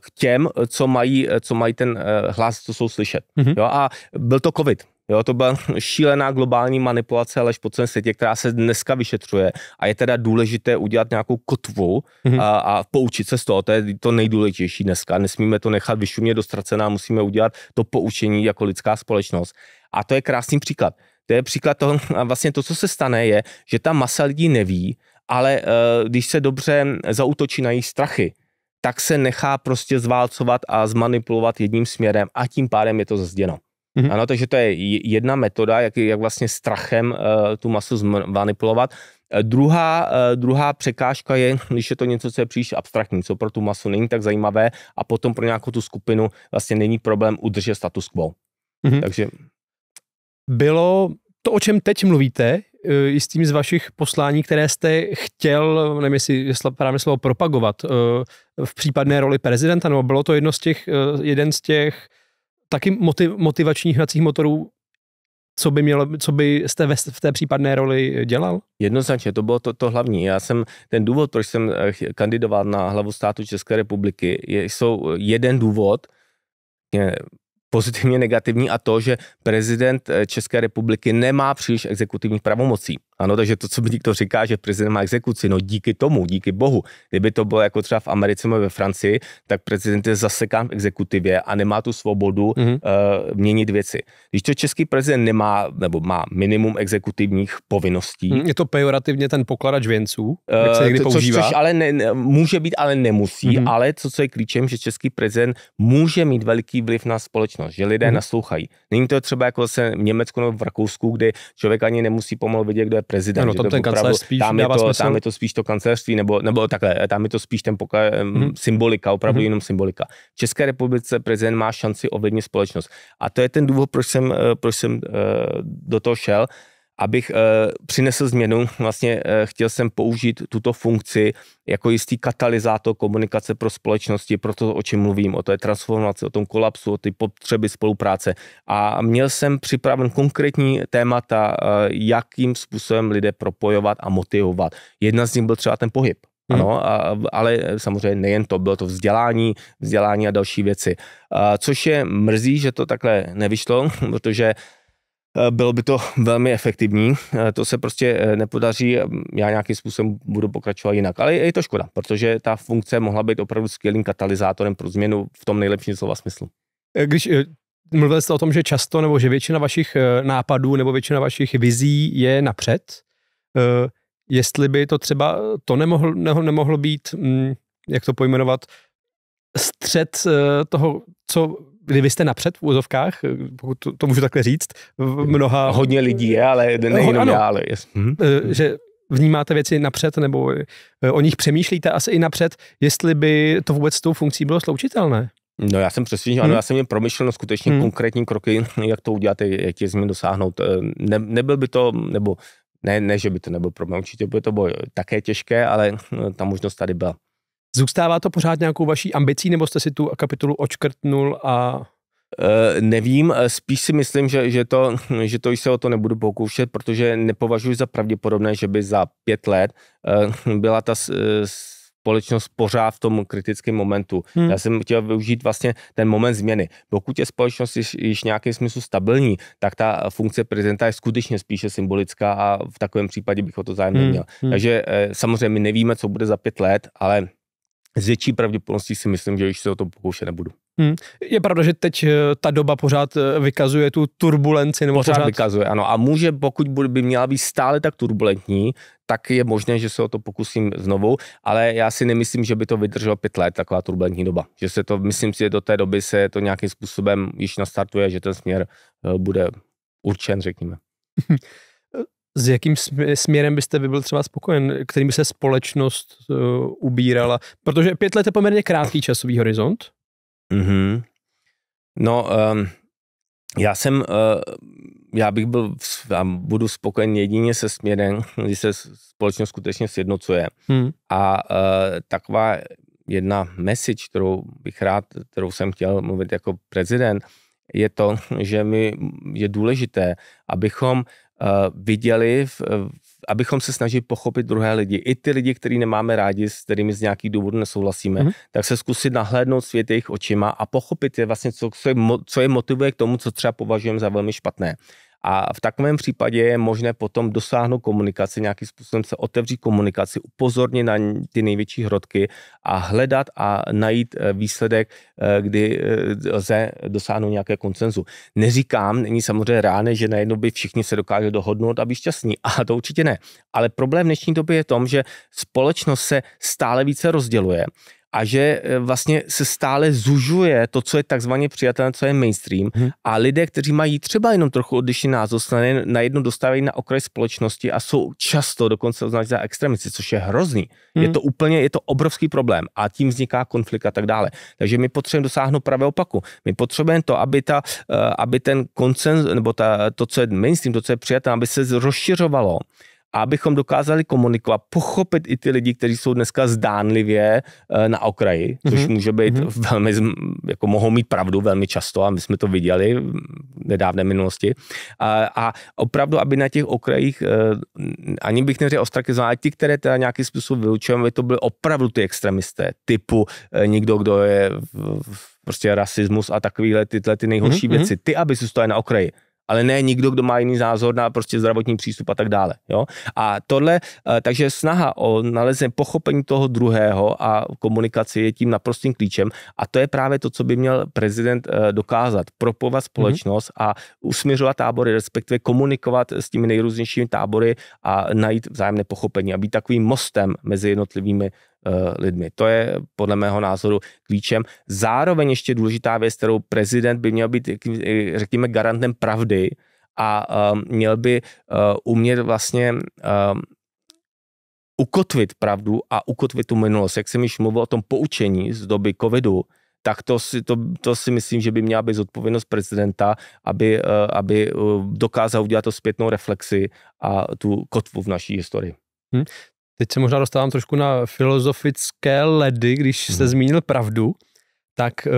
k těm, co mají, co mají ten hlas, co jsou slyšet. Mm-hmm. Jo, a byl to covid. Jo, to byla šílená globální manipulace, ale po celém světě, která se dneska vyšetřuje. A je teda důležité udělat nějakou kotvu mm-hmm. a, a poučit se z toho. To je to nejdůležitější dneska. Nesmíme to nechat vyšumět dostracená, musíme udělat to poučení jako lidská společnost. A to je krásný příklad. To je příklad toho, a vlastně to, co se stane, je, že ta masa lidí neví, ale e, když se dobře zautočí na jejich strachy, tak se nechá prostě zválcovat a zmanipulovat jedním směrem a tím pádem je to zazděno. Mm-hmm. Ano, takže to je jedna metoda, jak, jak vlastně strachem uh, tu masu zmanipulovat. Eh, druhá, eh, druhá překážka je, když je to něco, co je příliš abstraktní, co pro tu masu není tak zajímavé a potom pro nějakou tu skupinu vlastně není problém udržet status quo. Mm-hmm. Takže... Bylo to, o čem teď mluvíte, tím z vašich poslání, které jste chtěl, nevím, jestli právě slovo propagovat, v případné roli prezidenta, nebo bylo to jedno z těch, jeden z těch taky motiv, motivačních hracích motorů, co by, mělo, co by jste ve, v té případné roli dělal? Jednoznačně, to bylo to, to hlavní. Já jsem, ten důvod, proč jsem eh, kandidoval na hlavu státu České republiky, je, jsou jeden důvod, je, pozitivně negativní a to, že prezident eh, České republiky nemá příliš exekutivních pravomocí. Ano, takže to, co mi někdo říká, že prezident má exekuci, no díky tomu, díky bohu. Kdyby to bylo jako třeba v Americe nebo ve Francii, tak prezident je zasekán v exekutivě a nemá tu svobodu mm-hmm. uh, měnit věci. Když to český prezident nemá, nebo má minimum exekutivních povinností. Mm, je to pejorativně ten pokladač věnců, jak eh, se někdy uh, to, používá. Což, což ale ne, ne, může být, ale nemusí, mm-hmm. ale co, co je klíčem, že český prezident může mít veliký vliv na společnost, že lidé mm-hmm. naslouchají. Není to třeba jako se v Německu nebo v Rakousku, kde člověk ani nemusí pomalu vidět, kdo je prezident. No, tam, ten opravdu, spíš tam, je to, smysl. tam je to spíš to kancelářství, nebo, nebo takhle, tam je to spíš ten poka, hmm. symbolika, opravdu hmm. jenom symbolika. V České republice prezident má šanci ovlivnit společnost. A to je ten důvod, proč jsem, eh, proč jsem eh, do toho šel abych e, přinesl změnu, vlastně e, chtěl jsem použít tuto funkci jako jistý katalyzátor komunikace pro společnosti, pro to, o čem mluvím, o té transformaci, o tom kolapsu, o ty potřeby spolupráce. A měl jsem připraven konkrétní témata, e, jakým způsobem lidé propojovat a motivovat. Jedna z nich byl třeba ten pohyb. Hmm. Ano, a, ale samozřejmě nejen to, bylo to vzdělání, vzdělání a další věci. A, což je mrzí, že to takhle nevyšlo, protože Eh, bylo by to velmi efektivní. Eh, to se prostě eh, nepodaří, já nějakým způsobem budu pokračovat jinak. Ale je to škoda, protože ta funkce mohla být opravdu skvělým katalyzátorem pro změnu v tom nejlepším slova smyslu. Když mluvil jste o tom, že často nebo že většina vašich nápadů nebo většina vašich vizí je napřed, jestli by to třeba, to nemohlo, nemohlo být, mm, jak to pojmenovat, střed toho, co kdy vy jste napřed v úzovkách, eh, pokud to, to můžu takhle říct, mnoha... Hodně lidí je, ale no, nejenom no, já, ale jest. Hmm. hmm. Eh, že vnímáte věci napřed, nebo eh, o nich přemýšlíte asi i napřed, jestli by to vůbec s tou funkcí bylo sloučitelné? No já jsem přesvědčen, hmm. ano, já jsem měl promyšleno skutečně hmm. konkrétní kroky, jak to udělat, jak je změn dosáhnout. Ne, nebyl by to, nebo ne, ne, že by to nebyl problém, určitě by to bylo také těžké, ale ta možnost tady byla. Zůstává to pořád nějakou vaší ambicí, nebo jste si tu kapitolu očkrtnul a eh, Nevím, eh, spíš si myslím, že, že, to, že to se o to nebudu pokoušet, protože nepovažuji za pravděpodobné, že by za pět let eh, byla ta společnost pořád v tom kritickém momentu. Hmm. Já jsem chtěl využít vlastně ten moment změny. Pokud je společnost již, již nějakým smyslu stabilní, tak ta funkce prezidenta je skutečně spíše symbolická a v takovém případě bych o to zájem hmm, neměl. Hmm. Takže samozřejmě my nevíme, co bude za pět let, ale z větší pravděpodobností si myslím, že už se o to pokoušet nebudu. Hmm. Je pravda, že teď eh, ta doba pořád eh, vykazuje tu turbulenci? Nebo pořád, pořád vykazuje, ano. A může, pokud by měla být stále tak turbulentní, tak je možné, že se o to pokusím znovu, ale já si nemyslím, že by to vydrželo pět let, taková turbulentní doba. Že se to, myslím si, do té doby se to nějakým způsobem již nastartuje, že ten směr eh, bude určen, řekněme. S jakým směrem byste by byl třeba spokojen, kterým by se společnost uh, ubírala? Protože pět let je poměrně krátký časový horizont. Mm-hmm. No, um, já jsem, uh, já bych byl, já budu spokojen jedině se směrem, když se společnost skutečně sjednocuje. Hmm. A uh, taková jedna message, kterou bych rád, kterou jsem chtěl mluvit jako prezident, je to, že mi je důležité, abychom Eh, viděli, v, abychom se snažili pochopit druhé lidi. I ty lidi, který nemáme rádi, s kterými z nějakých důvodů nesouhlasíme, mm-hmm. tak se zkusit nahlédnout svět jejich očima a pochopit je vlastně, co, co, je, co je motivuje k tomu, co třeba považujeme za velmi špatné. A v takovém případě je možné potom dosáhnout komunikaci, nějakým způsobem se otevřít komunikaci, upozornit na ty největší hrodky a hledat a najít eh, výsledek, eh, kdy eh, lze dosáhnout nějaké koncenzu. Neříkám, není samozřejmě reálné, že najednou by všichni se dokáželi dohodnout a být šťastní. A to určitě ne. Ale problém v dnešní době je v tom, že společnost se stále více rozděluje a že eh, vlastně se stále zužuje to, co je takzvaně přijatelné, co je mainstream hmm. a lidé, kteří mají třeba jenom trochu odlišný názor, se najednou dostávají na okraj společnosti a jsou často dokonce označeni za extremisty, což je hrozný. Hmm. Je mhm. to úplně, je to obrovský problém a tím vzniká konflikt a tak dále. Takže my potřebujeme dosáhnout pravé opaku. My potřebujeme to, aby, ta, eh, aby ten koncenz, nebo ta, to, co je mainstream, to, co je přijatelné, aby se rozšiřovalo a abychom dokázali komunikovat, pochopit i ty lidi, kteří jsou dneska zdánlivě eh, na okraji, mhm. což mm-hmm. může být mm-hmm. velmi, jako mohou mít pravdu velmi často a my jsme to viděli v nedávné minulosti. A, a opravdu, aby na těch okrajích, eh, ani bych neřekl ostrakizovat, ale ti, které teda nějaký způsob vylučujeme, by to byly opravdu ty extremisté, typu eh, někdo, kdo je v, v, prostě rasismus a takovýhle tyhle ty nejhorší mm-hmm. věci. Ty, aby se stojí na okraji ale ne nikdo, kdo má jiný názor na prostě zdravotní přístup a tak dále. Jo? A tohle, eh, takže snaha o nalezení pochopení toho druhého a komunikaci je tím naprostým klíčem a to je právě to, co by měl prezident eh, dokázat, propovat mhm. společnost mm-hmm. a usměřovat tábory, respektive komunikovat s těmi nejrůznějšími tábory a najít vzájemné pochopení a být takovým mostem mezi jednotlivými Eh, lidmi. To je podle mého názoru klíčem. Zároveň ještě důležitá věc, kterou prezident by měl být, eh, řekněme, garantem pravdy a eh, měl by umět vlastně ukotvit pravdu a ukotvit tu minulost. Jak jsem již mluvil o tom poučení z doby covidu, tak to si, to, to si myslím, že by měla být zodpovědnost prezidenta, aby, aby dokázal udělat to zpětnou reflexi a tu kotvu v naší historii. Hmm. Teď se možná dostávám trošku na filozofické ledy, když jste mhm. zmínil pravdu, tak uh,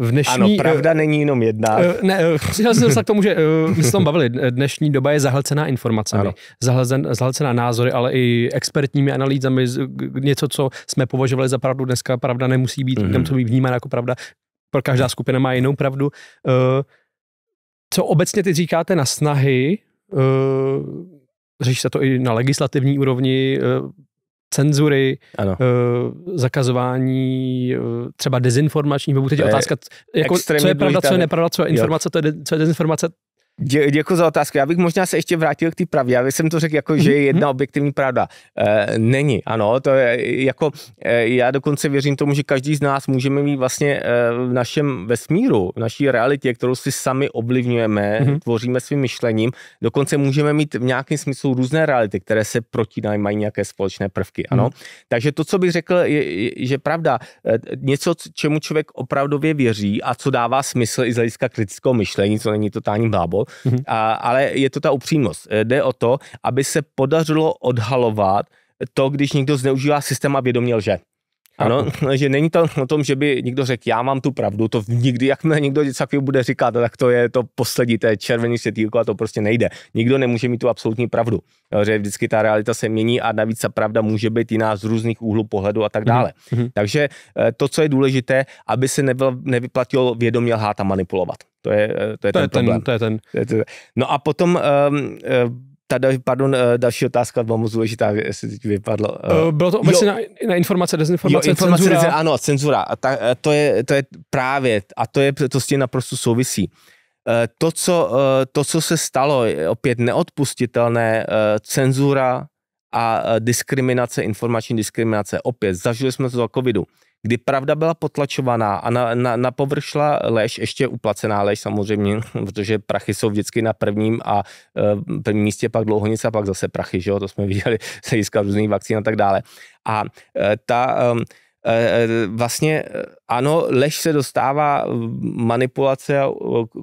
v dnešní... Ano, eh, pravda uh, není jenom jedna. Uh, ne, já jsem se k tomu, že uh, my jsme tam bavili, dnešní doba je zahlcená informacemi, ano. zahlcen, zahlcená názory, ale i expertními analýzami, něco, co jsme považovali za pravdu, dneska pravda nemusí být, hmm co být vnímána jako pravda, pro každá mhm. skupina má jinou pravdu. Uh, co obecně ty říkáte na snahy uh, řeší se to i na legislativní úrovni, eh, cenzury, ano. Eh, zakazování eh, třeba dezinformačních nebo Teď je otázka, jako, co je pravda, co je nepravda, co je informace, co je, co je dezinformace, Dě, děkuji za otázku. Já bych možná se ještě vrátil k té pravdě. Já bych jsem to řekl, jako, že je mhm. jedna objektivní pravda. E, není, ano, to je jako, e, já dokonce věřím tomu, že každý z nás můžeme mít vlastně e, v našem vesmíru, v naší realitě, kterou si sami ovlivňujeme, mm-hmm. tvoříme svým myšlením, dokonce můžeme mít v nějakém smyslu různé reality, které se protínají mají nějaké společné prvky, ano. Mm-hmm. Takže to, co bych řekl, je, je že pravda, e, něco, čemu člověk opravdově věří a co dává smysl i z hlediska kritického myšlení, co není totální blábol, Mm-hmm. A, ale je to ta upřímnost. Eh, jde o to, aby se podařilo odhalovat to, když někdo zneužívá systém a vědomě lže. Ano, že není to o tom, že by někdo řekl, já mám tu pravdu, to nikdy, jakmile někdo něco takového bude říkat, tak to je to poslední, to je červený světýlko a to prostě nejde. Nikdo nemůže mít tu absolutní pravdu, že vždycky ta realita se mění a navíc ta pravda může být jiná z různých úhlů pohledu a tak mhm, dále. Mm-hmm. Takže eh, to, co je důležité, aby se nebyl, nevyplatilo vědomě lhát a manipulovat. To je, eh, to je, to ten, je ten problém. To je ten. No a potom um, ta, pardon, eh, další otázka byla moc důležitá, jestli teď vypadlo. Eh, eh, bylo to obecně na, na informace, dezinformace, jo, informace, cenzura. Dezin, ano, cenzura. A ta, to, je, to je právě, a to, je, to s tím naprosto souvisí. To co, to, co se stalo, je opět neodpustitelné, cenzura a diskriminace, informační diskriminace. Opět, zažili jsme to za covidu kdy pravda byla potlačovaná a na, na, na površla lež, ještě uplacená lež samozřejmě, protože prachy jsou vždycky na prvním a e, prvním místě pak dlouho nic a pak zase prachy, že jo? to jsme viděli se hlediska různých vakcín a tak dále. A e, ta... E, e, vlastně e, ano, lež se dostává manipulace a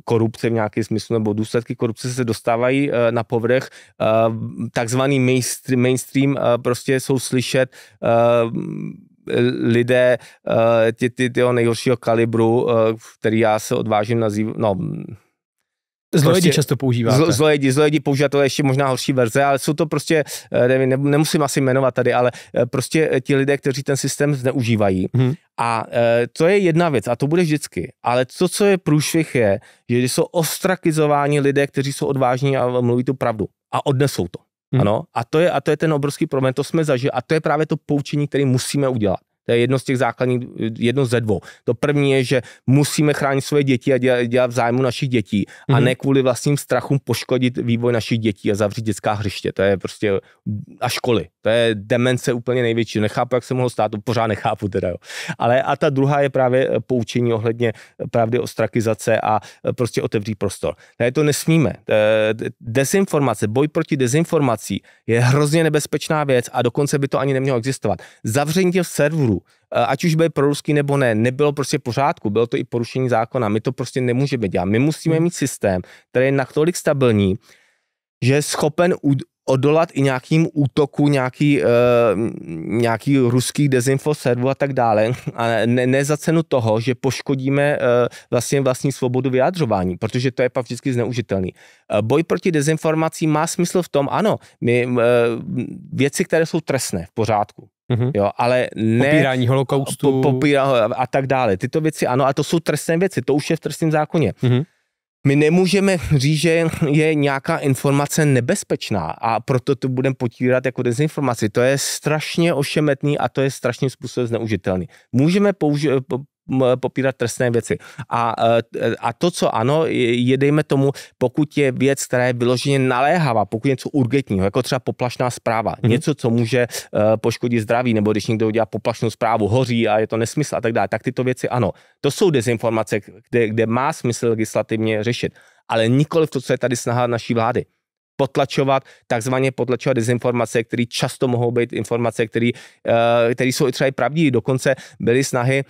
korupce v nějakém smyslu, nebo důsledky korupce se dostávají e, na povrch, takzvaný mainstream prostě jsou slyšet lidé ty, eh, ty, tyho nejhoršího kalibru, eh, který já se odvážím nazývat, no, Zlojedi prostě, často používá, Zlo, zlojedi, zlojedi používá to je ještě možná horší verze, ale jsou to prostě, eh, nevím, ne, nemusím asi jmenovat tady, ale prostě ti lidé, kteří ten systém zneužívají. Hmm. A to je jedna věc a to bude vždycky. Ale to, co je průšvih je, že jsou ostrakizováni lidé, kteří jsou odvážní a mluví tu pravdu. A odnesou to. Hmm. Ano, a to, je, a to je ten obrovský problém, to jsme zažili a to je právě to poučení, které musíme udělat. To je jedno z těch základních, jedno ze dvou. To první je, že musíme chránit svoje děti a dělat, dělat v zájmu našich dětí mm-hmm. a mhm. ne kvůli vlastním strachům poškodit vývoj našich dětí a zavřít dětská hřiště. To je prostě a školy. To je demence úplně největší. Nechápu, jak se mohlo stát, to pořád nechápu teda. Jo. Ale a ta druhá je právě eh, poučení ohledně eh, pravdy ostrakizace a eh, prostě otevřít prostor. Tady to nesmíme. Dezinformace, boj proti dezinformací je hrozně nebezpečná věc a dokonce by to ani nemělo existovat. Zavření těch serverů důvodu, eh, ať už byl proruský nebo ne, nebylo prostě pořádku, bylo to i porušení zákona. My to prostě nemůžeme dělat. My musíme hmm. mít systém, který je natolik stabilní, že je schopen odolat i nějakým útoku nějaký, uh, nějaký ruský dezinfo servu a tak dále. A ne, ne za cenu toho, že poškodíme uh, vlastně vlastní svobodu vyjadřování, protože to je pak vždycky zneužitelný. Uh, boj proti dezinformacím má smysl v tom, ano, my, uh, věci, které jsou trestné, v pořádku. Mm-hmm. Jo, ale ne... Popírání holokaustu. Po, popíra, a tak dále. Tyto věci, ano, a to jsou trestné věci, to už je v trestním zákoně. Mm-hmm my nemůžeme říct, že je nějaká informace nebezpečná a proto to budeme potírat jako dezinformaci. To je strašně ošemetný a to je strašně způsobem zneužitelný. Můžeme použi- popírat trestné věci. A, e, a to, co ano, je dejme tomu, pokud je věc, která je vyloženě naléhavá, pokud je něco urgentního, jako třeba poplašná zpráva, mm-hmm. něco, co může e, poškodit zdraví, nebo když někdo udělá poplašnou zprávu, hoří a je to nesmysl a tak dále, tak tyto věci ano. To jsou dezinformace, kde, kde má smysl legislativně řešit. Ale nikoli to, co je tady snaha naší vlády potlačovat, takzvaně potlačovat dezinformace, které často mohou být informace, které, e, které jsou i třeba i pravdí. Dokonce byly snahy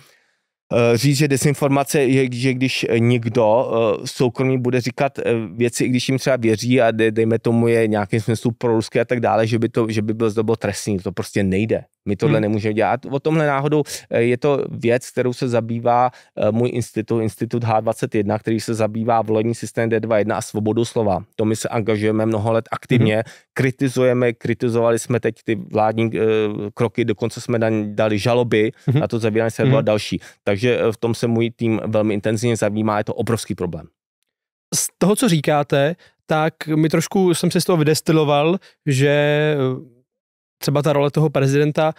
Eh, říct, že desinformace je, že když někdo eh, soukromý bude říkat eh, věci, i když jim třeba věří a dejme tomu je nějakým smyslu proruské a tak dále, že by, to, že by byl, z bylo trestný, to prostě nejde. My tohle hmm. nemůžeme dělat. O tomhle náhodou eh, je to věc, kterou se zabývá eh, můj institut, institut H21, který se zabývá volební systém D21 a svobodu slova. To my se angažujeme mnoho let aktivně, hmm. kritizujeme, kritizovali jsme teď ty vládní eh, kroky, dokonce jsme dali žaloby hmm. na to zavírání se hmm. další. Takže v tom se můj tým velmi intenzivně zabývá, je to obrovský problém. Z toho, co říkáte, tak mi trošku jsem si z toho vydestiloval, že třeba ta role toho prezidenta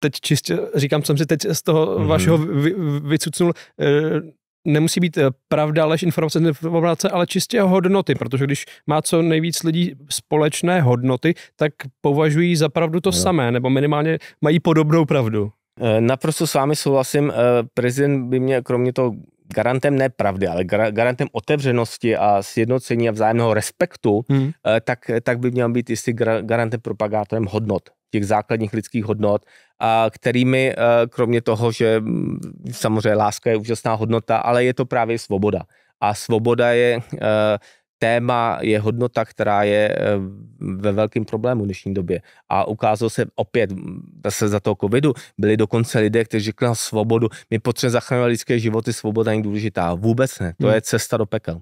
teď čistě říkám, co jsem si teď z toho mm-hmm. vašeho vy, vycucnul, eh, nemusí být eh, pravda, lež, informace, informace, ale čistě hodnoty, protože když má co nejvíc lidí společné hodnoty, tak považují za pravdu to no. samé, nebo minimálně mají podobnou pravdu. Eh, naprosto s vámi souhlasím. Prezident by mě, kromě toho garantem ne pravdy, ale garantem otevřenosti a sjednocení a vzájemného respektu, hmm. Eh, tak, tak by měl být jistý garantem propagátorem hodnot, těch základních lidských hodnot, a kterými, eh, kromě toho, že mm, samozřejmě láska je úžasná hodnota, ale je to právě svoboda. A svoboda je eh, téma je hodnota, která je eh, ve velkém problému v dnešní době. A ukázalo se opět, zase za toho covidu, byli dokonce lidé, kteří řekli na svobodu, my potřebujeme zachránit lidské životy, svoboda není důležitá. Vůbec ne, to hmm. je cesta do pekel.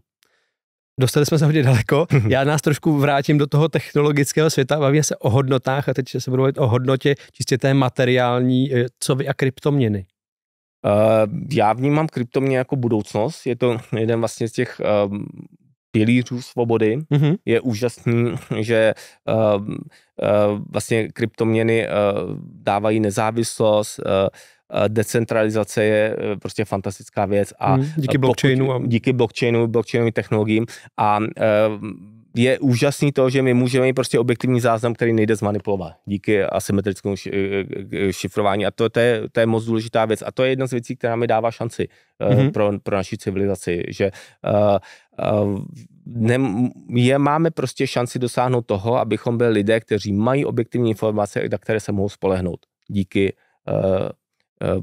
Dostali jsme se hodně daleko. Já nás trošku vrátím do toho technologického světa. Bavíme se o hodnotách a teď se budu mluvit o hodnotě čistě té materiální, eh, co vy a kryptoměny. Uh, já vnímám kryptoměny jako budoucnost. Je to jeden vlastně z těch pilířů svobody. Mm-hmm. Je úžasný, že uh, uh, vlastně kryptoměny uh, dávají nezávislost, uh, decentralizace je prostě fantastická věc. A mhm. díky blockchainu. Pokud, Díky blockchainu, blockchainovým technologiím a ehm, je úžasný to, že my můžeme mít prostě objektivní záznam, který nejde zmanipulovat díky asymetrickému eh, eh, eh, šifrování. A to, to, je, to je moc důležitá věc. A to je jedna z věcí, která mi dává šanci mm-hmm. pro, pro naši civilizaci, že uh, uh, ne, je, máme prostě šanci dosáhnout toho, abychom byli lidé, kteří mají objektivní informace, na které se mohou spolehnout díky, uh,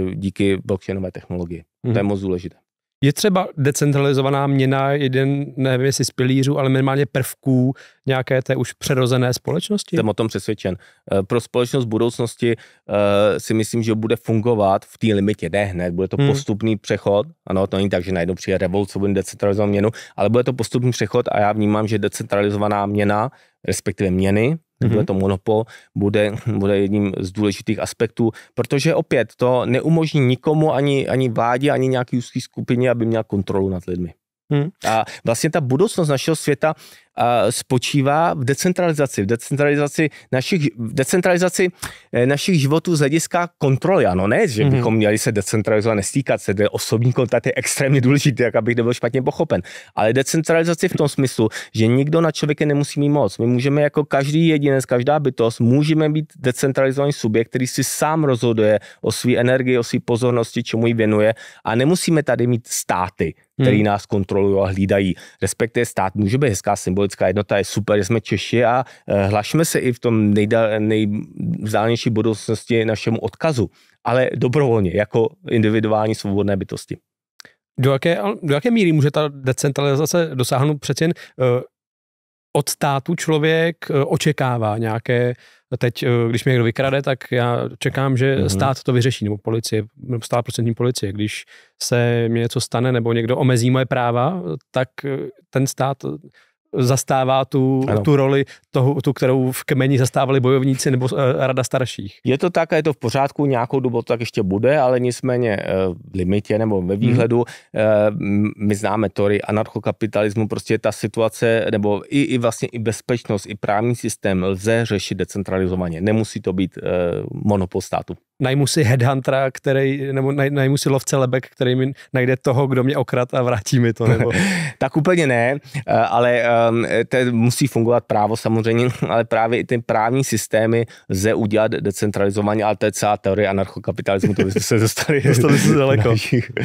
uh, díky blockchainové technologii. Mm-hmm. To je mhm. moc důležité. Je třeba decentralizovaná měna jeden, nevím jestli z pilířů, ale minimálně prvků nějaké té už přerozené společnosti? Jsem o tom přesvědčen. Eh, pro společnost budoucnosti eh, si myslím, že bude fungovat v té limitě, ne hned, bude to hmm. postupný přechod. Ano, to není tak, že najednou přijde revoluce, bude decentralizovanou měnu, ale bude to postupný přechod a já vnímám, že decentralizovaná měna, respektive měny, Takhle mhm. to monopol bude, bude jedním z důležitých aspektů, protože opět to neumožní nikomu, ani, ani vládě, ani nějaký úzký skupině, aby měla kontrolu nad lidmi. Hmm. A vlastně ta budoucnost našeho světa spočívá v decentralizaci, v decentralizaci našich, v decentralizaci eh, našich životů z hlediska kontroly. Ano, ne, že mhm. bychom měli se decentralizovat, nestýkat se, osobní kontakt je extrémně důležitý, jak abych nebyl špatně pochopen. Ale decentralizaci v tom smyslu, že nikdo na člověka nemusí mít moc. My můžeme jako každý jedinec, každá bytost, můžeme být decentralizovaný subjekt, který si sám rozhoduje o své energii, o své pozornosti, čemu ji věnuje a nemusíme tady mít státy, který mhm. nás kontrolují a hlídají. Respektive stát může být hezká symbol symbolická jednota, je super, že jsme Češi a eh, hlašme se i v tom nejdál, nejvzdálenější budoucnosti našemu odkazu, ale dobrovolně, jako individuální svobodné bytosti. Do jaké, do jaké míry může ta decentralizace dosáhnout přeci jen eh, od státu člověk eh, očekává nějaké, teď když mě někdo vykrade, tak já čekám, že mhm. stát to vyřeší, nebo policie, nebo stát procentní policie. Když se mě něco stane, nebo někdo omezí moje práva, tak ten stát zastává tu, tu roli, toho, tu, kterou v kmeni zastávali bojovníci nebo eh, rada starších. Je to tak a je to v pořádku, nějakou dobu to tak ještě bude, ale nicméně eh, v limitě nebo ve hmm. výhledu hmm. my známe tory anarchokapitalismu, prostě ta situace nebo i, i vlastně i bezpečnost, i právní systém lze řešit decentralizovaně. Nemusí to být monopol státu najmu si headhuntera, který, nebo naj, najmu si lovce lebek, který mi najde toho, kdo mě okrad a vrátí mi to. Nebo... tak úplně ne, eh, ale ehm, to musí fungovat právo samozřejmě, ale právě i ty právní systémy lze udělat decentralizovaně, ale to je celá teorie anarchokapitalismu, to byste se dostali. dostali se daleko.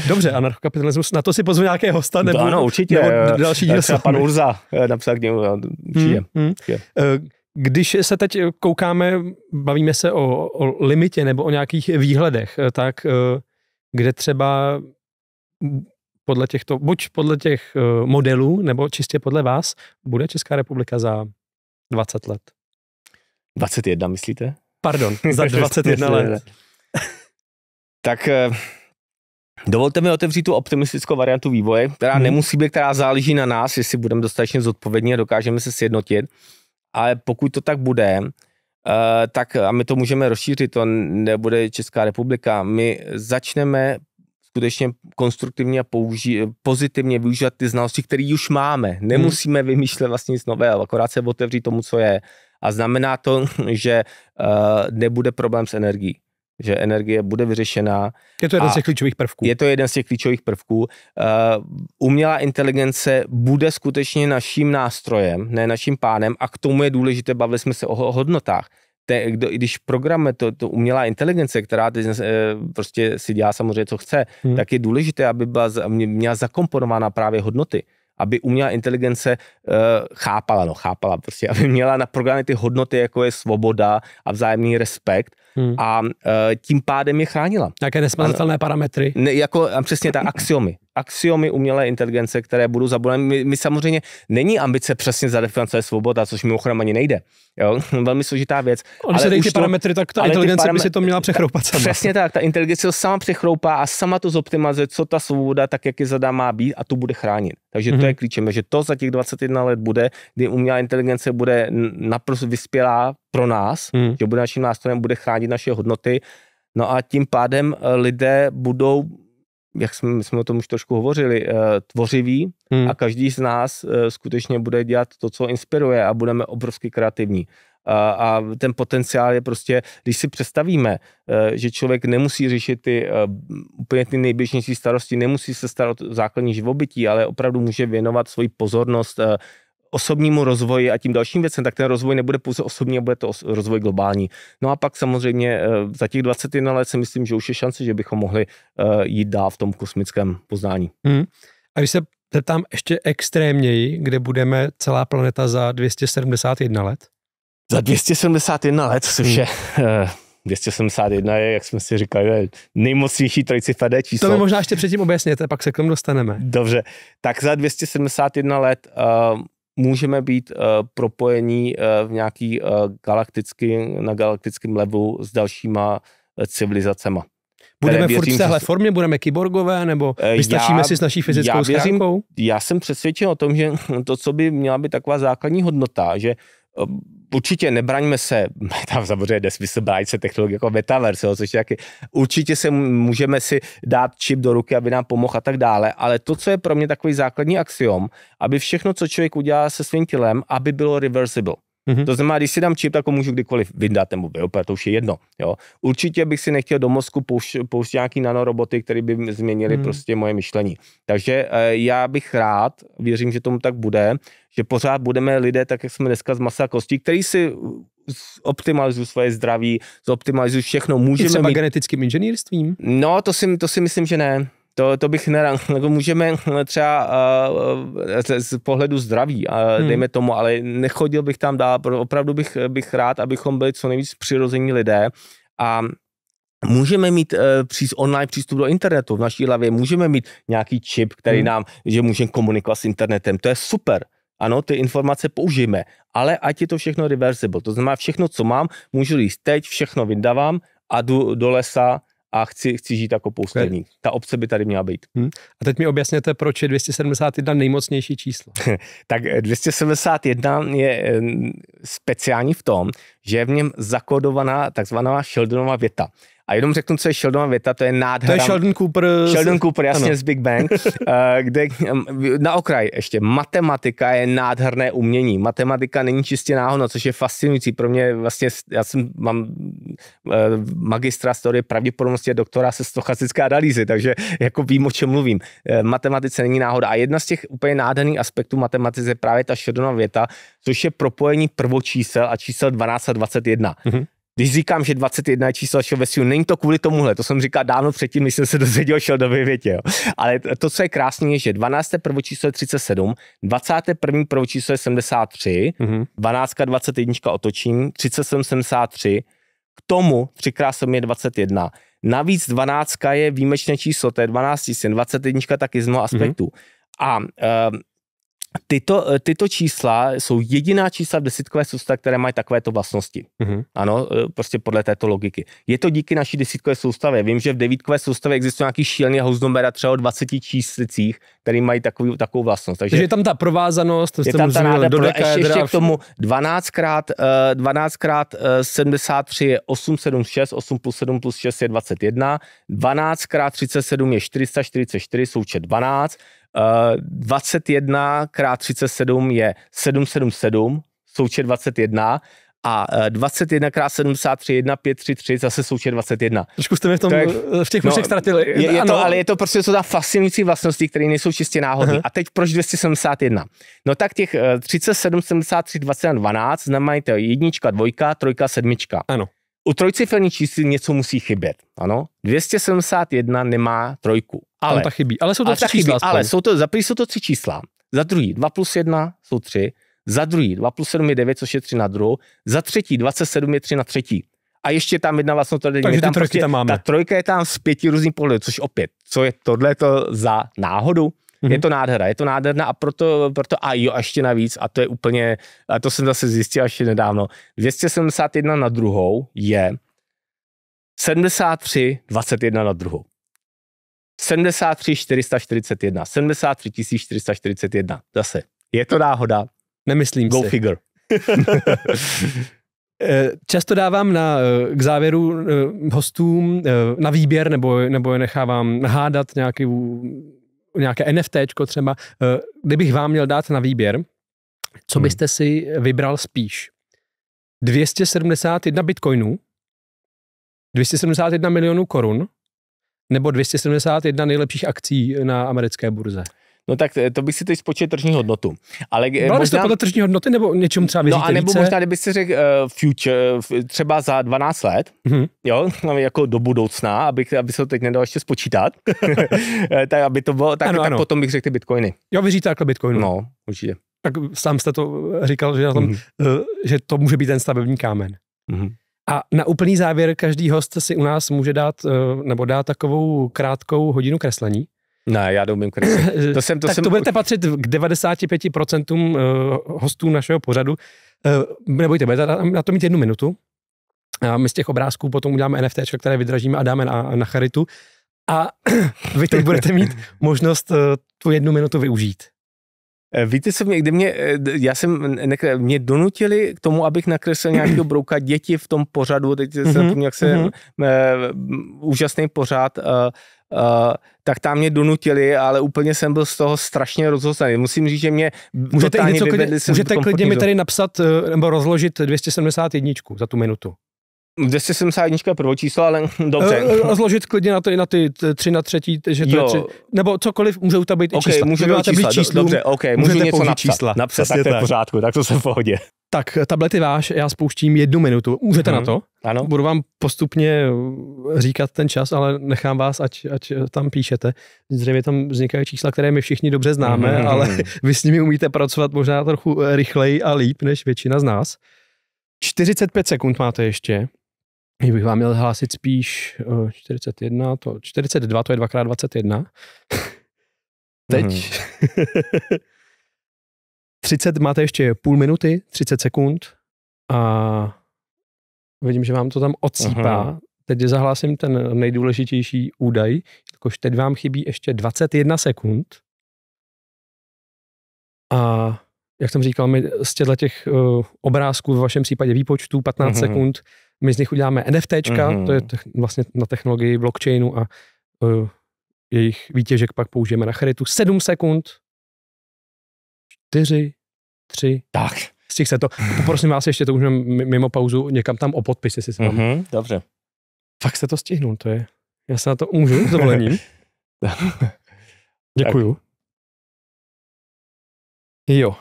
Dobře, anarchokapitalismus, na to si pozvu nějaké hosta, no nebo, no, ano, určitě, nebo další díl. Třeba pan Urza eh, napsal k němu, no, hmm, určitě. Hmm, hmm. Když se teď koukáme, bavíme se o, o limitě nebo o nějakých výhledech, tak eh, kde třeba podle těchto, buď podle těch eh, modelů, nebo čistě podle vás, bude Česká republika za 20 let? 21, myslíte? Pardon, za 21 let. tak eh, Dovolte mi otevřít tu optimistickou variantu vývoje, která hmm. nemusí být, která záleží na nás, jestli budeme dostatečně zodpovědní a dokážeme se sjednotit ale pokud to tak bude, eh, tak a my to můžeme rozšířit, to nebude Česká republika, my začneme skutečně konstruktivně a použi- pozitivně využívat ty znalosti, které už máme. Hmm. Nemusíme hmm. vymýšlet vlastně nic nového, akorát se otevří tomu, co je. A znamená to, že uh, nebude problém s energií že energie bude vyřešená. Je to jeden z těch klíčových prvků. Je to jeden z těch klíčových prvků. Uh, umělá inteligence bude skutečně naším nástrojem, ne naším pánem a k tomu je důležité, bavili jsme se o hodnotách. Te, kdo, když programe to, to umělá inteligence, která teď e, prostě si dělá samozřejmě, co chce, hmm. tak je důležité, aby byla, měla zakomponována právě hodnoty aby umělá inteligence e, chápala, no chápala prostě, aby měla na programy ty hodnoty, jako je svoboda a vzájemný respekt hmm. a e, tím pádem je chránila. Také nesmazatelné parametry. Ne, jako přesně ta axiomy axiomy umělé inteligence, které budou zabudované. My, my samozřejmě není ambice přesně zadefinovat, co je svoboda, což mimochodem ani nejde. Jo? Velmi složitá věc. ale se ty to, parametry, tak ta inteligence by si to měla přechroupat sama. Přesně tak, ta inteligence to sama přechroupá a sama to zoptimalizuje, co ta svoboda, tak jak je zadá, má být a tu bude chránit. Takže mm-hmm. to mhm. je klíčem, že to za těch 21 let bude, kdy umělá inteligence bude naprosto vyspělá pro nás, mm. že bude naším nástrojem, bude chránit naše hodnoty. No a tím pádem eh, lidé budou jak jsme, jsme o tom už trošku hovořili, eh, tvořivý hmm. a každý z nás eh, skutečně bude dělat to, co inspiruje a budeme obrovsky kreativní. A, a ten potenciál je prostě, když si představíme, eh, že člověk nemusí řešit ty úplně ty nejběžnější starosti, nemusí se starat o základní živobytí, ale opravdu může věnovat svoji pozornost osobnímu rozvoji a tím dalším věcem, tak ten rozvoj nebude pouze osobní, a bude to rozvoj globální. No a pak samozřejmě eh, za těch 21 let si myslím, že už je šance, že bychom mohli eh, jít dál v tom kosmickém poznání. Hmm. A když se zeptám ještě extrémněji, kde budeme celá planeta za 271 let? Za 271 let, což hmm. je... Hmm. Eh, 271 je, jak jsme si říkali, nejmocnější FD číslo. To mi možná ještě předtím objasněte, pak se k tomu dostaneme. Dobře, tak za 271 let uh, můžeme být uh, propojení uh, v nějaký uh, eh, galaktický, na galaktickém levelu s dalšíma civilizacema. Budeme věřím, furt v téhle formě, budeme kyborgové, nebo vystačíme já, si s naší fyzickou já věřím, schránkou? Já jsem přesvědčen o tom, že to, co by měla být taková základní hodnota, že určitě nebraňme se, tam samozřejmě nesmysl bránit se technologie jako metaverse, jo, což je taky, určitě se můžeme si dát čip do ruky, aby nám pomohl a tak dále, ale to, co je pro mě takový základní axiom, aby všechno, co člověk udělá se svým tělem, aby bylo reversible. Mm-hmm. To znamená, když si dám čip, tak ho můžu kdykoliv vyndat nebo vyoprat, to už je jedno. Jo. Určitě bych si nechtěl do mozku pouštět poušť nějaký nanoroboty, které by změnily mm. prostě moje myšlení. Takže e, já bych rád, věřím, že tomu tak bude, že pořád budeme lidé, tak jak jsme dneska z masa kostí, který si eh, optimalizují svoje zdraví, zoptimalizují všechno. Můžeme I třeba mít... genetickým inženýrstvím? No, to si, to si myslím, že ne to, to bych nerad, jako můžeme třeba uh, eh, z, z pohledu zdraví, uh, hmm. dejme tomu, ale nechodil bych tam dál, opravdu bych, eh, bych rád, abychom byli co nejvíc přirození lidé a Můžeme mít uh, přís online přístup do internetu v naší hlavě, můžeme mít nějaký čip, který hmm. nám, že můžeme komunikovat s internetem, to je super. Ano, ty informace použijeme, ale ať je to všechno reversible. To znamená, všechno, co mám, můžu jíst teď, všechno vydávám a jdu do lesa a chci, chci žít jako poustevník. Ta obce by tady měla být. Hmm. A teď mi objasněte, proč je 271 nejmocnější číslo. tak 271 je hm, speciální v tom, že je v něm zakodovaná takzvaná Sheldonova věta. A jenom řeknu, co je Sheldonova věta, to je nádhera. To je Sheldon Cooper. Sheldon Cooper, jasně, ano. z Big Bang, eh, kde na okraj ještě matematika je nádherné umění. Matematika není čistě náhodno, což je fascinující. Pro mě vlastně, já jsem, mám eh, magistra z teorie pravděpodobnosti a doktora se stochastické analýzy, takže jako vím, o čem mluvím. Eh, matematice není náhoda. A jedna z těch úplně nádherných aspektů matematice je právě ta Sheldonova věta, což je propojení prvočísel a čísel 12 a 21. Mm-hmm. Když říkám, že 21 je číslo našeho vesmíru, není to kvůli tomuhle, to jsem říkal dávno předtím, než jsem se dozvěděl šel do větě. Jo. Ale to, co je krásné, je, že 12. číslo je 37, 21. číslo je 73, mm-hmm. 12. 21. otočím, 37, 73, k tomu 3x7 je 21. Navíc 12 je výjimečné číslo, to je 12 000, 21 taky z mnoha mhm. aspektů. Mm-hmm. A eh, Tyto, eh, tyto čísla jsou jediná čísla v desítkové soustavě, které mají takovéto vlastnosti. Mm-hmm. Ano, eh, prostě podle této logiky. Je to díky naší desítkové soustavě. Vím, že v devítkové soustavě existují nějaký šílený houznumera třeba o 20 číslicích, které mají takový, takovou vlastnost. Takže, Takže je tam ta provázanost, je tam ta náda, do ještě, ještě k tomu 12 krát, 12 krát 73 je 876, 8 plus 7 plus 6 je 21, 12 krát 37 je 444, součet 12, 21 uh, krát 37 je 777, součet 21 a 21 x 73 1 5 3 3 zase součet 21. Trošku jste mi v, tom, to je, eh, v těch mužech no, ztratili. Je, je to, ale je to prostě, to tam fascinující vlastnosti, které nejsou čistě náhodné. A teď proč 271? No tak těch 37, 73, 20 12 znamená to jednička, dvojka, trojka, sedmička. Ano. U trojciferní čísly něco musí chybět, ano. 271 nemá trojku. Ale, Tam ta chybí. Ale jsou to ale tři čísla. Chybí, ale jsou to, za první jsou to tři čísla. Za druhý 2 plus 1 jsou 3. Za druhý 2 plus 7 je 9, což je 3 na druhou. Za třetí 27 je 3 na třetí. A ještě tam jedna vlastně to tam, prostě, tam máme. Ta trojka je tam z pěti různých pohledů, což opět, co je tohleto za náhodu? Mm-hmm. Je to nádhera, je to nádherná a proto, proto a jo, ještě navíc, a to je úplně, a to jsem zase zjistil ještě nedávno, 271 na druhou je 73, 21 na druhou. 73 441, 73 441, zase, je to náhoda. Nemyslím Go si. Go figure. Eh, často dávám na, eh, k závěru eh, hostům na výběr nebo, nebo je nechávám hádat nějakou nějaké NFT třeba, eh, kdybych vám měl dát na výběr, co hmm. byste si vybral spíš? 271 bitcoinů, 271 milionů korun, nebo 271 nejlepších akcí na americké burze? No tak eh, to bych si teď spočítal tržní hodnotu. Ale bylo eh, no, možná... to podle tržní hodnoty nebo něčem třeba No a nebo více? možná, kdyby si řekl uh, future, třeba za 12 let, mm-hmm. jo, no, jako do budoucna, abych, aby se to teď nedalo ještě spočítat, tak aby to bylo, tak, ano, tak ano. potom bych řekl ty bitcoiny. Jo, věříte takhle bitcoinu. No, určitě. Tak sám jste to říkal, že, tom, mm-hmm. že to může být ten stavební kámen. Mm-hmm. A na úplný závěr každý host si u nás může dát, nebo dá takovou krátkou hodinu kreslení. Ne, já neumím kreslit. To jsem, to tak jsem... to budete patřit k 95% eh, hostů našeho pořadu. Eh, nebojte, budete na to mít jednu minutu. A my z těch obrázků potom uděláme NFT, které vydražíme a dáme na, na charitu. A vy teď budete mít možnost eh, tu jednu minutu využít. Eh, víte, co mě, kde mě, eh, já jsem, nekre, mě donutili k tomu, abych nakreslil nějakého brouka děti v tom pořadu, teď mm-hmm. na tom, jak se, mm-hmm. uh, úžasný pořád, uh, Uh, tak tam mě donutili, ale úplně jsem byl z toho strašně rozhozený. Musím říct, že mě můžete něco klidně, můžete klidně mi tady napsat nebo rozložit 271 za tu minutu. 271 prvo číslo, ale dobře. Rozložit eh, eh, klidně na, ty, na ty tři na třetí, že to jo. je tři, nebo cokoliv, můžou to být okay, i čísla. Můžu máte čísla, číslům, dobře, ok, můžu něco napsat, čísla. napsat tak to je v pořádku, tak to jsem v pohodě. Tak, eh, tablet je váš, já spouštím jednu minutu. Můžete hmm. na to? Ano. Budu vám postupně říkat ten čas, ale nechám vás, ať, ať tam píšete. Zřejmě tam vznikají čísla, které my všichni dobře známe, hmm. ale vy s nimi umíte pracovat možná trochu rychleji a líp než většina z nás. 45 sekund máte ještě. Já bych vám měl hlásit spíš 41, eh, to 42, to je 2x21. Teď. Mm. hmm 30 máte ještě půl minuty, 30 sekund a vidím, že vám to tam odsýpá. Mm-hmm. Teď zahlásím ten nejdůležitější údaj, jakož teď vám chybí ještě 21 sekund. A jak jsem říkal, my z těchto těch eh, obrázků, v vašem případě výpočtu 15 mm-hmm. sekund, my z nich uděláme NFTčka, mm-hmm. to je te- vlastně na technologii blockchainu a uh, jejich výtěžek pak použijeme na charitu. 7 sekund, 4, 3. Tak. Z těch se to. Poprosím vás ještě, to už mimo pauzu, někam tam o podpisy si Mm-hmm, dobře. Fakt se to stihnul, to je... Já se na to můžu s dovolením. Děkuju. Tak. Jo.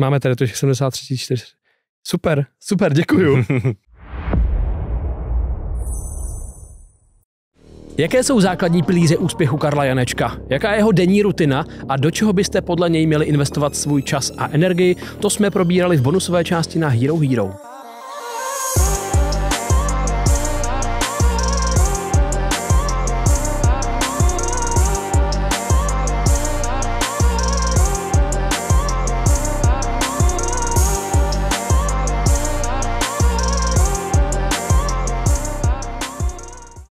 Máme tady to 73 4, Super, super, děkuju. Jaké jsou základní pilíře úspěchu Karla Janečka? Jaká je jeho denní rutina a do čeho byste podle něj měli investovat svůj čas a energii? To jsme probírali v bonusové části na Hero Hero.